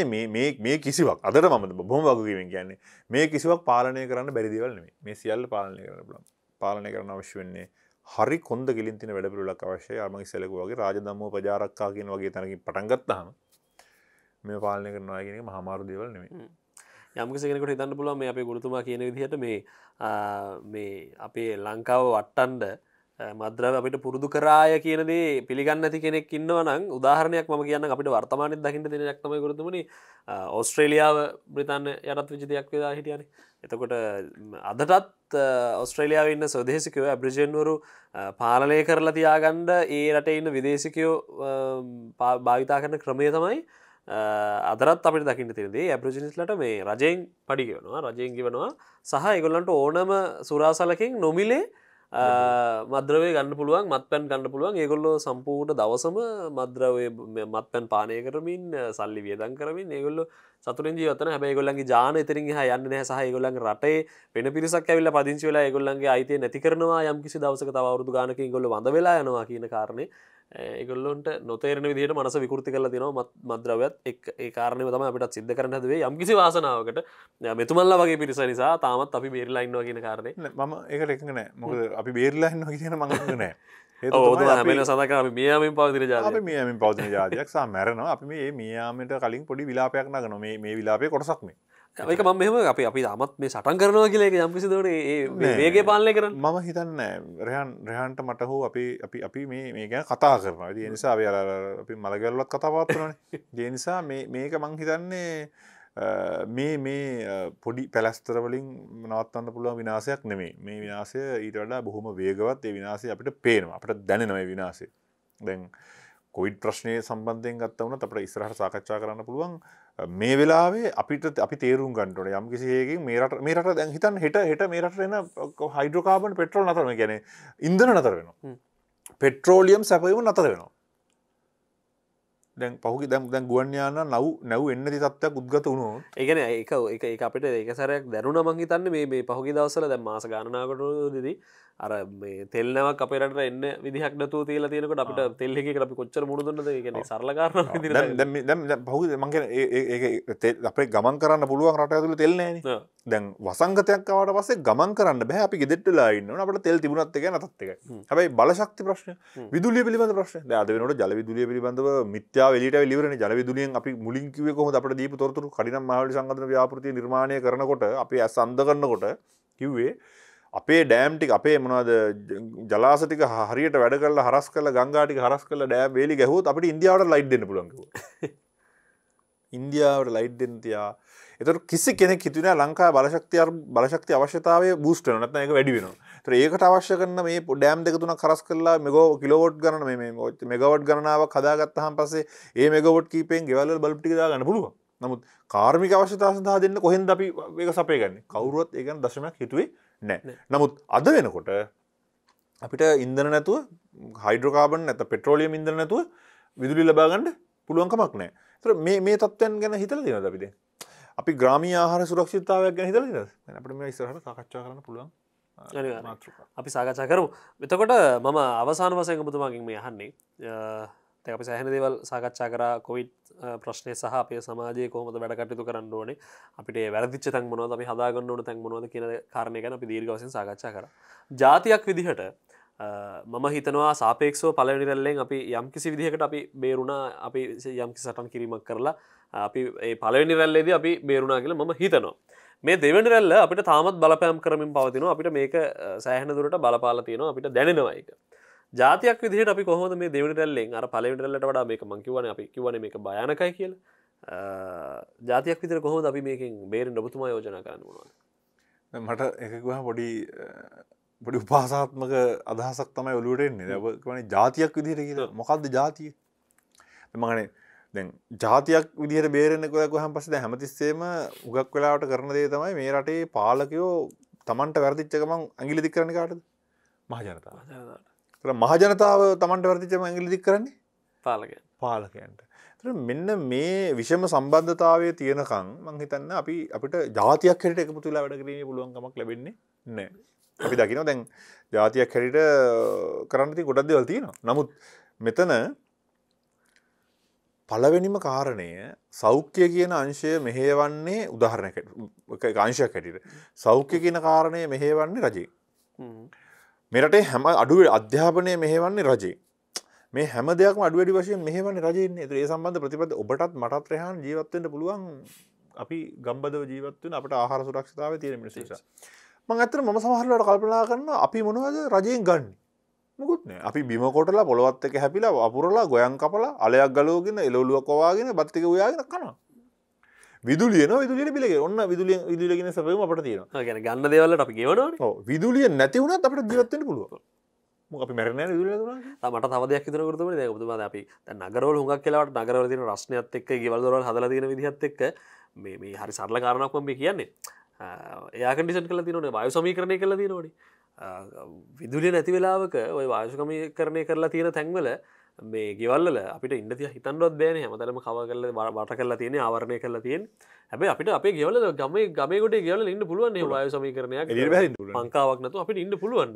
මේ කිසිවක් අදට මම බොහොම වගකීමෙන් කියන්නේ මේ කිසිවක් පාලනය කරන්න බැරිදිවලන මේ සියල්ල පාලනය කරන පාලනය කරන අවශ්‍ය වෙන්නේ හරි කොන්ද ගිලින් තින වැඩපිළිවෙලක් අවශ්‍යයි අර මම ඉස්සෙල්ලා වගේ රාජදම්මුව ප්‍රජාරක්කා කියන වගේ තැනකින් පටන් ගත්තාම මේ පාලනය කරනවා කියන එක මහා මාරු දේවල් නෙමෙයි යම්කිසිෙනකට ඉතන්න පුළුව මේ අපේ ගුරුතුමා කියන විදිහට මේ මේ අපේ ලංකාව වට්ටන්ඩ මද්‍රව අපිට පුරුදු කරාය කියනදේ පිළිගන්න ඇති කෙනෙක් ඉන්නවනම් උදාහරණයක් ම කියන්න අපිට වර්තමානය දකිට දෙනයක් තම ගරතුමනි ඔස්ට්‍රේලියාව බ්‍රතාන්න යටත් විජිතයක් වෙලා හිටියන එතකොට අදටත් ඔස්ට්‍රේලියාව ඉන්න සවදේසිකව බ්‍රජෙන්වරු පාලනය කරලා තියාගණ්ඩ ඒ රට ඉන්න විදේශිකයෝ භාවිතා කරන ක්‍රමය තමයි අදරත් අපිට දකින්න තිරදේ ඇප්‍රජිනිස්ලට මේ රජයෙන් පඩිගෙනවා රජයෙන් ගවනවා සහ එගොල්ලන්ට ඕනම සුරාසලකින් නොමිලේ මද්‍රවේ ගන්න පුළුවන් මත් පැන් ගන්න පුළුවන් ඒගොල්ලෝ සම්පූර්ට දවසම මද්‍රවේ මත් පැන් පානය කරමින් සල්ලි වියදන් කරමින් ඒගොල්ලො සතුරින් ජීවතන හැම ගොල්ලන්ගේ ජාන එතරින් හ යන්න සහ ගොල්ලන් රටේ වෙන පිරිසක් ඇවිල්ල පදිංචි වෙලා ගොල්ලන්ගේ අයිතය නැති කරනවා යම් කිසි දවසක තවරුදු ගානක ගොල්ල වඳ වෙලා යනවා කියන කාරණය ඒගොල්ලොන්ට නොතේරන විදිට මනස විකෘති කල දින මද්‍රවත් ඒකාරණය තම අපට සිද්ධ කරන හදවේ යම්කිසි වාසනාවකට මෙතුමල්ල වගේ පිරිස නිසා තාමත් අපි බේරලා ඉන්නවා කියන කාරණය මම ඒකට එකනෑ මොකද අපි බේරලා ඉන්නවා කියන මඟනෑ ඕද හමෙන සඳකම මියමින් පවතින ජාත මියමින් පවතින ජාතියක් සහ මැරනවා අපි මේ මියයාමට කලින් පොඩි විලාපයක් නගන මේ මේ විලාපය කොටසක්ම ඒක මම මෙහම අපි අපි අමත් මේ සටන් කරනවා කියලේ යම්කිසි දට ඒගේ පාලය කර මම හිතන්න රහන් රහන්ට මට හෝ අපි අපි අපි මේ මේ ගැන කතා කරනවා දනිසා අපි අර අපි මළගල්ලත් කතාපත්වන දනිසා මේක මං හිතන්නේ මේ මේ පොඩි පැලස්තරවලින් නවත්තන්න පුළුව විනාසයක් නෙමේ මේ විනාසය ඊට වඩා බොහොම වේගවත් ඒ විනාසය අපිට පේනවා අපට දැනනවයි විනාසේ දැන් කොයිඩ් ප්‍රශ්නය සම්බන්ධයෙන් ගත්තවන අපට ඉස්රහට සාකච්ඡා කරන්න පුළුවන් මේ වෙලාවේ අපිට අපි තේරුම් ගන්නට යම් කිසිහකින් මේරට මේරට දැන් හිතන් හිට හිට මේරට එන හයිඩ්‍රෝකාබන් පෙට්‍රෝල් නතරම ගැන ඉන්දන නතර වෙනවා පෙට්‍රෝලියම් සැපවීම නතර වෙනවා දැන් පහු දැම් දැන් ගුවන්යාන නව් නැව් එන්නති තත්වයක් උද්ගත වුණු ඒගන එක එක අපිට ඒකසරයක් දැරුණ මංහිතන්න මේ පහුගි දවසල දැම් මාස ගණනාකට දදී අර තෙල්නවක් අපේරට එන්න විදිහක් නතු තිල තියෙනකට අපට තෙල්ලෙ අපි කොච්චර මුුදුන්නද කියන සරලකාර පහු මගේ අපේ ගමන් කරන්න පුළුවන් රට ඇතුළ තෙල්නෑන දැන් වසංගතයක් අවට පස්සේ ගමන් කරන්න බැ අපි ගෙදෙට්ටලාඉන්න අපට තෙල් තිබුණත් එක නතත්ක හැයි බලශක්ති ප්‍රශ්න විදුලිය පිබඳ ප්‍රශ්න අද වෙනට ජල විදුලිය පිබඳව මිත්‍යා වෙලට ලිවරන ජල විදුලියෙන් අපි මුලින්කිවේ කොහ අපට දීප තොරතුරු කඩිනම් මහලි සංගත ව්‍යාපෘති නිර්මාණය කරනකොට අපි ඇස් අන්ද කරන්නකොට කිව්වේ අපේ ඩෑම්ටික් අපේ මොනද ජලාසතික හරියට වැඩ කල හරස් කල ගංගාටික හරස් කල ඩෑ වේලි ගැහුත් අපට ඉන්දියාවට ලයිට් දෙන්න පුළන්ක ඉන්දියාවට ලයිට් දෙන්තියා එතර කිසි කෙනෙ හිතුන ලංකා බලශක්තිය බලශක්ති අවශ්‍යතාව බූස්ටන නත්න එක වැඩි වෙන තර ඒකට අවශ්‍ය කන්න මේ පොඩෑම් දෙක තුන කරස් කරලා මෙගෝ කිලෝවට් ගන මේ මෙගවට් ගණනාව කදාගත්තහන් පසේ ඒ මෙගවට් කීපෙන් ගෙවල්ල බලප්ටිදා ගන්න පුළුව නමුත් කාර්මික අවශ්‍යතා සඳහා දෙන්න කොහෙන් අපි ඒක සපේගන්න කවරුවත් ඒගන දශමයක් හිතුවේ නෑ නමුත් අද වෙනකොට අපිට ඉන්දන නැතුව හයිඩ්‍රකාබන් නැත පෙට්‍රෝලියම් ඉදර නැතුව විදුලි ලබාගන්නඩ පුළුවන්කමක් නෑ තර මේ මේ තත්වයන් ගැන හිතල දෙන අපිට අපි ග්‍රාමී ආහාර සුරක්ෂිතාවයක් ගැන හිතල දෙන අපට මේ ඉස්සරහට කකච්චා කරන්න පුළුවන් අපි සාකච්ඡා කරු එතකොට මම අවසාන වසයක පුතුමාගින් මේ යහන්නේ අපි සැහන දෙවල් සාකච්ඡා කර කොවිට් ප්‍රශ්නය සහ අපේ සමාජය කොහොමද වැඩකටයුතු කරන්න ඕනේ අපිට වැරදිච්ච තැන් මොනව අපි හදාගන්න ඕන තැන් මොනවද කියන කාරණය ගැන අපි දීර්ඝවසෙන් සාකච්ඡා කර ජාතියක් විදිහට මම හිතනවා සාපේක්ෂෝ පලනිරල්ලෙන් අපි යම්කිසි විදිහකට අපි බේරුණා අපි යම්කි සටන් කිරීමක් කරලා අපි පලවෙනි රැල්ලේද අපි බේරුණා කියල මම හිතනවා. මේ දෙවැනි රැල්ල අපිට තාමත් බලපෑම් කරමින් පවතිනවා අපිට මේක සෑහන දුරට බලපාල තියෙනවා අපිට දැනෙනවයික. ජාතියක් විදිහට අපි කොහොද මේ දෙවනිටල්ලෙන් අර පලවිටල්ලට වඩා මේක මංකිවන අපි කිවන මේක භයනකයි කියල ජාතියක් විතර කොහොද අපි මේකින් බේරෙන් ඔබතුමා යෝජනා කරන්න වුණවා මට එකගහ පොඩි පොඩි උපාසාත්මක අදහසක් තමයි ඔලුවටෙන්නේ ලබන ජාතියක් විදිහට කියල මොකක්ද ජාතිය මගනේ දැන් ජාතියක් විදිහට බේරෙන්නෙකුයක් හම් පසද හැමතිස්සේම උගක් වෙලාවට කරන දේ තමයි මේ රටේ පාලකයෝ තමන්ට වැරදිච්චකමං ඇගිලිදි කරන කාටද මහජනතාව මහජනතාව තමන්ට වැරදිච ඇගිලිදික් කරන්නේ පාලක පාලකයන්ට මෙන්න මේ විෂම සම්බන්ධතාවය තියෙනකං මංහිතන්න අපි අපිට ජාතියක් හෙට එකපු තුලා වැඩකිරීම පුළුවන්කමක් ලැබෙන්නේ නෑ අපි දකින දැන් ජාතියක් හැරිට කරන්නති ගොඩක් දෙවල් තියෙනවා නමුත් මෙතන පලවෙනිම කාරණය සෞඛ්‍ය කියන අංශය මෙහේවන්නේ උදාහරණකට අංශයක් හැටිට සෞඛ්‍ය කියන කාරණය මෙහේවන්නේ රජේ මෙරටේ හැම අඩුවේ අධ්‍යාපනය මෙහෙවන්නේ රජේ මේ හැම දෙයක් අඩුවැඩි වශයෙන් මෙහෙවන්නේ රජයන්නේ ඒ සම්බන්ධ ප්‍රතිපද ඔබටත් මටත් රහන් ජීවත්වෙන්ට පුළුවන් අපි ගම්බදව ජීවත්වෙන් අපට ආහාර සුරක්ෂතාව තියෙන මිනිසේස මං ඇතර ම සහරලට කල්පනා කරන්න අපි මොනවද රජයෙන් ගන්න මුකුත්න අපි බිමකොටලා පොළොවත් එක හැපිලා අපුරලා ගොයන් කපලා අලයක් ගලෝගෙන එලොලුව කොවාගෙන බත්තික ඔයාගෙන කනවා විදුලියන විදුලියට පිලේ ඔන්න විදුලිය විදුලගෙන සැපම අපට තියෙන ගැන ගන්න දෙවල්ලට අපි ගවන විදුලිය නැතිවුණත් අපට ගිවත්තෙන පුළුව අපි මැරණ මට තවදයක් තරකරතුම ඔබතුම අපි නගරවල හුඟක් කියලාට නගරවලතින රශ්නයත් එක්ක ගවල්දරවල් හදලතින විදිහත් එක්ක මේ මේ හරි සරල කාරණක්ම මේ කියන්නේ ඒකටිසන් කල තිනට බයු සමී කරණය කල තිනොට විදුලිය නැති වෙලාවක ඔය වායුෂකමී කරණය කරලා තියෙන තැන්වල මේ ගෙවල්ල අපිට ඉන්ඩතිය හිතන්වත් බෑන හමතරම කව කරල බට කරලා තියෙන ආවරණය කරලා තියෙන් හැබ අපිට අප ගෙවල ගම ගමකොට ගෙවල ඉන්න පුළුවන් ය සමි කරනය ලංකාවක් නතු අපිට ඉන්න පුළුවන්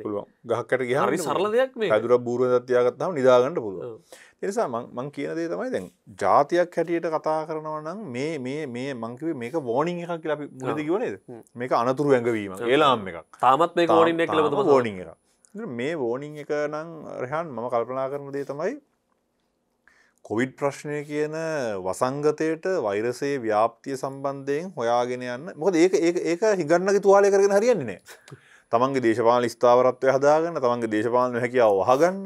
ගහකට හරි සරලයක් මේ ඇදුර බූර දත්තියාගත්තාව නිදාගන්න පුළුව එනිසා මං කියනදේ තමයි දැන් ජාතියක් හැටියට කතා කරනව නම් මේ මේ මේ මංකිවේ මේක වෝනිින් එකක් කියලා අපි මුලද කියවනේද මේක අනතුරු ඇඟවීම ඒලාම් එකක් තාමත් මේ ෝනිින් එක්ලබ ෝනිින් එකක් මේ වෝනිං එක නම් රහන් මම කල්පනා කරන දේ තමයි කොවිඩ් ප්‍රශ්නය කියන වසංගතයට වෛරසේ ව්‍යාප්තිය සම්බන්ධයෙන් හොයාගෙන යන්න මොකද ඒක ඒ ඒක හිගන්නගේ තුවාලය කරගෙන හරියන්නේ නෑ තමන්ගේ දේශපාල ස්ථාවරත්වය හදාගන්න තමන්ගේ දේශපාලන හැකියාව වහගන්න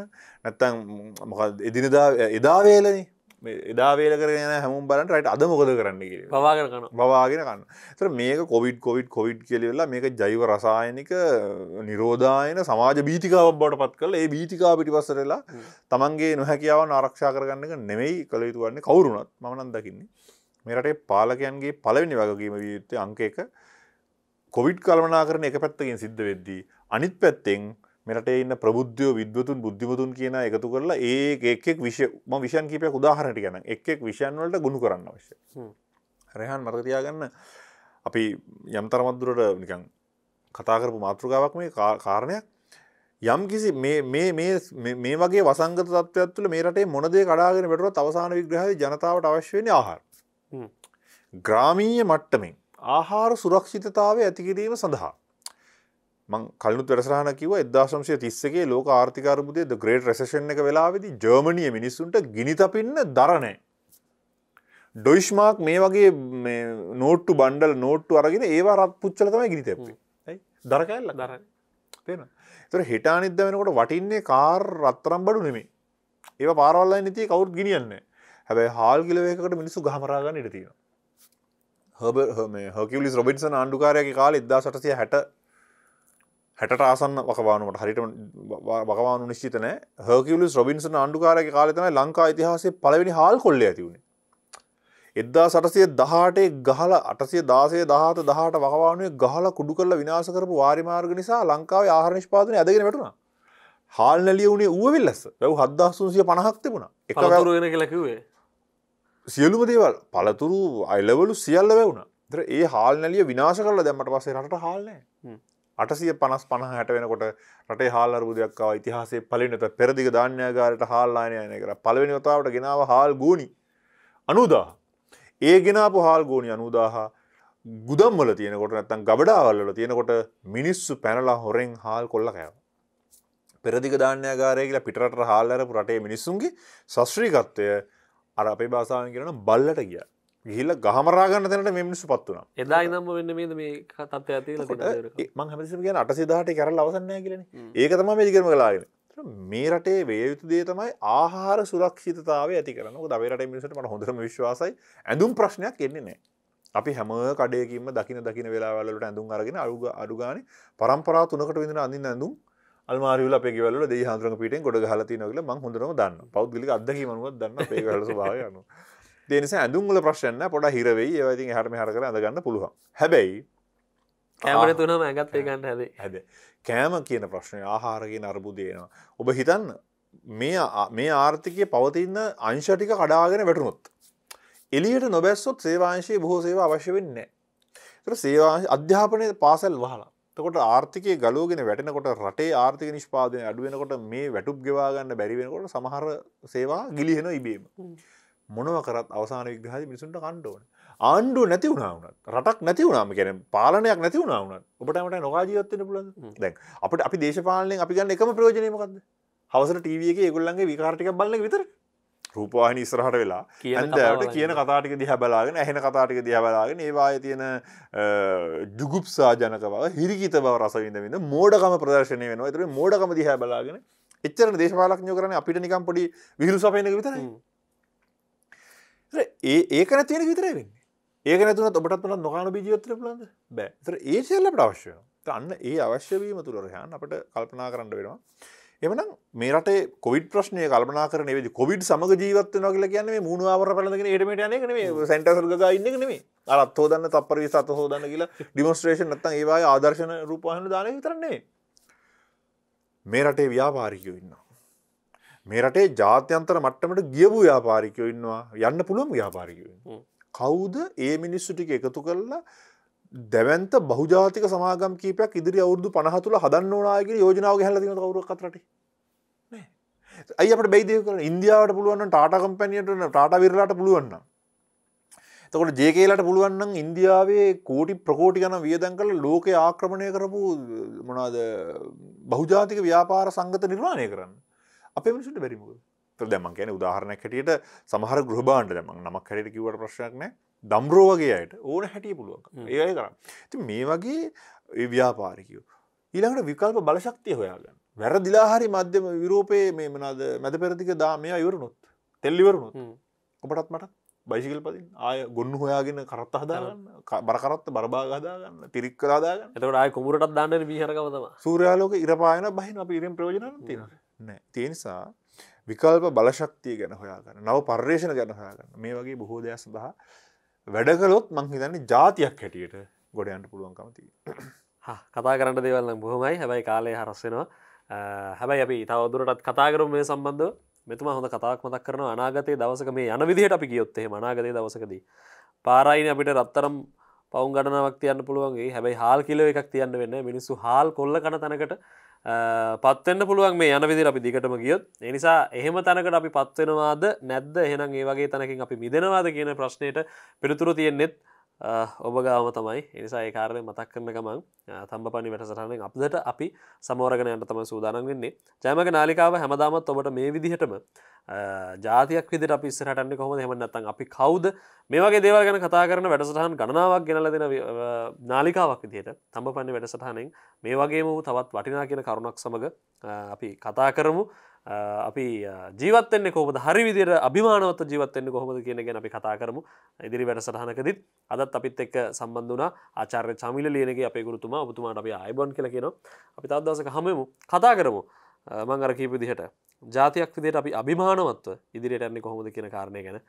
නැත්තම් එදිනදා එදාවේලනේ එදා වේල කරන හැමුම් බලට රයිට අද මොකද කරන්න කිය පවාගරන බවාගෙන කන්න තර මේක කොවිඩ් කොවිඩ් කොවිඩ් කෙලවෙල්ලා මේක ජයිව රසායනික නිරෝධායන සමාජ බීතිකාවක් බවට පත් කළ ඒ බීතිකා පිටි පස්සරලා තමන්ගේ නොහැකියාවන් ආරක්ෂා කරගන්නක නෙමෙයි කළ යුතුවන්නේ කවුරුණත් මනන් දකින්නේ මෙරටේ පාලකයන්ගේ පලවෙනි වගකීම වියයුත්තේ අංක එක කොවිඩ් කල්මනා කරන එක පැත්තකින් සිද්ධ වෙද්දී අනිත් පැත්තෙන් මෙට ඉන්න ප්‍රබුද්ධයෝ විද්වතුන් බුද්ධිමතුන් කියන එකතු කරලා ඒ එකෙක් විශම විෂන් කීපයක් උදාහරණට ගැන එකෙක් විෂයන් වලට ගුණු කරන්න අවශ්‍ය රයහන් මරකතියාගන්න අපි යම්තරමත්දුරට නිකං කතාකරපු මාතෘකාවක් මේ කාරණයක් යම් කිසි මේ වගේ වසංග තත්වයක් තුළ මේ රටේ මොනදේ කඩාගෙන වැටුවත් අවසාන විග්‍රහය ජනතාවට අවශ්‍යවෙන ආහාර ග්‍රාමීය මට්ටමින් ආහාර සුරක්ෂිතතාවය ඇතිකිරීම සඳහා මං කලුත් වැරසරහන කිව එදදාශම්සය තිස්සගේ ලෝක ආර්ථිකරමුදේ ද ග්‍රේට රසෂන් එක වෙලාවෙදි ජර්මණිය මිනිස්සුන්ට ගිනිතපින්න දරණෑ. ඩොයිශ්මාක් මේ වගේ නෝට්ටු බන්ඩල් නෝට්ටු අරගෙන ඒවා රත් පුච්චල තමයි ගිනිතැපේ ඇයි දරකැල්ල දරන්න තේන තර හිටානිද වෙනකොට වටින්නේ කාර් රත්තරම් බඩු නෙමේ ඒ පාරවල්ල නති කවුත් ගිනියන්න හැබැයි හාල් ගිලවයකට මිනිසු ගහමරාගන්න ඉටතිය හබ හම හකිවලි රොබින්සන් ආණ්ඩුකාරයගේ කාල ඉදදා සටසය හැට හැට ආසන්න වකවානුවට හරිට වකවානු නිශ්චිතනෑ හකිවලස් රොබින්සන අන්ඩුකාරක කාලතම ලංකා ඉතිහාසේ පලවෙනි හල් කොල්ල ඇතිවුණේ. එද්දා සටසය දහටේ ගහල අටසේ දාසය දහත දහට වකවානුවේ ගහල කුඩු කරල විනාස කරපු වාරිමාර්ග නිසා ලංකාව ආහරනිෂ්පාදන ඇදගෙන වැටුණ හාල් නැලිය වුණේ වුවවිල්ලස් වැැව හදදාසුන්සිය පණහක් තිබුණ එක වැවරුගෙන කලකිවේ සියලුම දේවල් පළතුරු අයිලවලු සියල්ල වැවුණ ඒ හාල් නැලිය විනාශ කරල දැමට පසේ රට හාල්නෑ අටසිය පනස් පනහ හැට වෙනකොට රටේ හාල් අර්බුදයක්කාව ඉතිහාසේ පලිනත පෙරදිග ධන්‍යගාරට හාල්ලානයන කර පලවෙනි ොතාවට ගෙනාව හාල් ගූනි අනුදා ඒ ගෙනාපු හාල් ගෝනි අනුදාහ ගුදම්වල තියෙනකොට නැත්තන් ගබඩාවල්ල තියෙනකොට මිනිස්සු පැනලා හොරෙන් හාල් කොල්ල කෑව පෙරදිග ධාන්‍යගාරය කියලා පිටරට හාල්ලරපු රටේ මිනිස්සුන්ගේ සශ්‍රීකත්වය අර අපේ භාසාාවෙන් කරන බල්ලට ගියා ගිල්ල ගහමරාගන්න තැනට මිනිස්සුපත් වුණා එදා ඉදම්ම වෙන්න මේද මේ තත්ත්ව ඇති මං හැමසිම කියන අටසිදාට කරල අවසන්නෑ කියලන ඒක තම මේදිකරම කලාගෙන මේ රටේ වේයුතු දේ තමයි ආහාර සුරක්ෂිතාව ඇති කරන දවරට මිනිසට මට හොඳරම විශ්වාසයි ඇඳුම් ප්‍රශ්නයක් එන්නේ නෑ අපි හැම කඩයකින්ම දකින දකින වෙලාවලට ඇඳුම් අරගෙන අරුග අඩුගාන පරම්පරා තුනකට විඳන අඳින් ඇඳුම් අල්මාරල පෙගවල දේ හන්තර පිට ගොඩ හලති නොල ම හොඳරම දන්න පෞද්ගලි අදකීමනුව දන්න පේගල භාගයනු දෙනිස ඇඳුම්ල ප්‍රශ්න පොඩ හිරවෙයි ඒවති හරම හරකර අඳගන්න පුළුවන් හැබැයි කෑමර තුනම ඇගත් ඒකන්න හැද හැද කෑම කියන ප්‍රශ්නය ආහාරගෙන අර්බුදයනවා ඔබ හිතන්න මේ මේ ආර්ථිකය පවතින්න අංශටික කඩාගෙන වැටුණොත් එලියට නොබැස්සොත් සේවාංශයේ බොහෝ සේවා අවශ්‍ය වෙන්නේ සේවා අධ්‍යාපනය පාසල් වහලා තකොට ආර්ථිකය ගලෝගෙන වැටෙනකොට රටේ ආර්ථික නිෂ්පාදනය අඩුවෙනකොට මේ වැටුප් ගෙවාගන්න බැරිවෙනකොට සමහර සේවා ගිලිහෙන ඉබේම. මොනව කරත් අවසාන විග්‍රහද මිනිසුන්ට කණ්ඩෝන ආණ්ඩුව නැති වුණාවනත් රටක් නැති වුණාම කැන පාලනයක් නැති වුණාවනත් ඔබටමට නොකාජීවත්වන පුලන් දැන් අපට අපි දේශපාලනය අපි ගන්න එකම ප්‍රයෝජනයමකක්ද හවසර ටීවියගේ ගොල්ලන්ගේ විකාරටික බලන්න විතර රූපවාහින ඉස්රහට වෙලා කියන්දට කියන කතාටික දිහ බලාගෙන ඇහෙන කතාටික දිහ බලාගෙන ඒවාය තියෙන ජුගුප්සා ජනක බව හිරිකිත බව රසවිඳවෙන්න මෝඩකම ප්‍රදර්ශනය වෙනවා ඇතුර මෝඩකම දිහ බලාගෙන එච්චර දේශපාලක්ඥෝ කරන අපිට නිකම් පොඩි විහිරු සපයනක විතරයි ඒ ඒක නැතිවෙන විතරයි වෙන්නේ ඒක නැතුනත් ඔබටත් වුණත් නොකන බීජියොත්තර පුළන්ද බෑ තර ඒ සියල්ලට අවශ්‍ය අන්න ඒ අවශ්‍යවීම තුළ රහයන් අපට කල්පනා කරන්න වෙනවා එමනම් මේ රටේ කොවිඩ් ප්‍රශ්නය කල්පනා කරන වෙදි කොවිඩ් සමග ජීවත් වෙනවා කියලා කියන්නේ මේ මූණාවර පැලඳගෙන ඊටමට යන එක නෙමෙයි සෙන්ටර් වල ගා ඉන්න එක නෙමෙයි අර අත් හොදන්න තප්පර 20 අත හොදන්න කියලා ඩිමොන්ස්ට්‍රේෂන් නැත්නම් ඒ වගේ ආදර්ශන රූප වහන දාන එක විතරක් නෙමෙයි මේ රටේ ව්‍යාපාරිකයෝ ඉන්න මේ රටේ ජාත්‍යන්තර මට්ටමට ගියපු ව්‍යාපාරිකයෝ ඉන්නවා යන්න පුළුවන් ව්‍යාපාරිකයෝ. කවුද ඒ මිනිස්සු ටික එකතු කරලා දැවන්ත බහුජාතික සමාගම් කීපයක් ඉදිරි අවුරුදු 50 තුල හදන්න ඕන අය කියලා යෝජනාව ගහලා තියෙනවා කවුරක් අතරටේ. නෑ. අයිය අපිට බෙයි දේ කරන ඉන්දියාවට පුළුවන් නම් ටාටා කම්පැනියට ටාටා විරලාට පුළුවන් නම් තකොට ජේකේලට පුළුවන්නම් ඉන්දියාවේ කෝටි ප්‍රකෝටි ගන වියදන් කළ ලෝක ආක්‍රමණය කරපු මොනාද බහුජාතික ව්‍යාපාර සංගත නිර්මාණය කරන්න අපේ මිනිසුන්ට බැරි මොකද? ඒතර දැන් මම කියන්නේ උදාහරණයක් හැටියට සමහර ගෘහ භාණ්ඩ දැන් මම නමක් හැටියට කිව්වට ප්‍රශ්නයක් නැහැ. දම්රෝ වගේ අයට ඕන හැටිය පුළුවන්. ඒ අය කරා. ඉතින් මේ වගේ ඒ ව්‍යාපාරිකයෝ ඊළඟට විකල්ප බලශක්තිය හොයාගන්න. වැරදිලා හරි මධ්‍යම යුරෝපයේ මේ මොනවාද මැද පෙරදිග දා මේවා ඉවරනොත්. තෙල් ඉවරනොත්. ඔබටත් මටත් බයිසිකල් පදින් ආය ගොන්න හොයාගෙන කරත්ත හදාගන්න බරකරත්ත බරබාග හදාගන්න තිරික්කලා දාගන්න. එතකොට ආය කුඹරටත් දාන්න බීහරකම තමයි. සූර්යාලෝක ඉරපායන බහින අපි ඉරෙන් ප්‍රයෝජන ගන්න තියෙනවා. නෑ තියනිසා විකල්ප බලශක්තිය ගැන හොයාගන්න නව පර්යේෂණ ගැන හොයාගන්න මේ වගේ බොහෝ දෙයක් සඳහා වැඩකලොත් මංහිතන්නේ ජාතියක් හැටියට ගොඩයන්ට පුළුවන්කමති කතා කරන්න දෙවල්න්න බොහොමයි හැබයි කාලය හරස්සෙනවා හැබයි අපි තවදුරටත් කතාකරුම් මේ සම්බන්ධ මෙතුම හොඳ කතාක් මතක් කරන අනාගතය දවසක මේ යන විදිහට අපි ගියොත්තේ මනාගතය දවසකදී පාරයින අපිට රත්තරම් පවුන් ගඩනාවක් තියන්න පුළුවන්ගේ හැබයි හාල් කිලව එකක් තියන්න වෙන්න මිනිස්සු හාල් කොල්ල කන තැනකට පත්වෙන්න්න පුළුවන් මේ යන විදි අපි දිගටම ගියොත් එනිසා එහෙම තැනකට අපි පත්වෙනවාද නැද්ද එහෙනම් ඒ වගේ තැනකින් අපි මිදෙනවාද කියන ප්‍රශ්නයට පිළිතුරු තියෙන්නෙත් ඔබගාම තමයි එනිසා ඒකාරය මතක් කරන ගමන් තම්බ පනි වැටසටනෙන් අපදට අපි සමෝරගණයන්ට තම සූදානන් වෙන්නේ ජයමක නාලිකාව හැමදාමත් ඔබට මේ විදිහටම ජාතියක් විදිට අපි ඉස්සරටන්නේ කොහොම හෙමනත්තන් අපි කවුද මේ වගේ දේවල් ගැන කතා කරන වැඩසටහන් ගණනාවක් ගෙනල දෙන නාලිකාවක් විදිහට තම්බ පන්නේ වැඩසටහනෙන් මේ වගේම වූ තවත් වටිනා කියන කරුණක් සමඟ අපි කතා කරමු අපි ජීවතෙන්නේ කොහොමද හරි විදිර අභිමානවත් ජීවතෙන්නේ කොහොමද කියන ගැන අපි කතා කරමු ඉදිරි වැඩ සටහනකදත් අදත් අපිත් එක්ක සම්බන්ධ වන ආචාර්ය චමිල ලියනගේ අපේ ගුරුතුමා ඔබතුමාට අපි අයිබොන් කියලා කියනවා අපි තත්දසක හමමු කතා කරමු මං අර කීප දිහට ජාතියක් විදියට අපි අභිමානවත්ව ඉදිරියට එන්නේ කොහොමද කියන කාරණය ගැන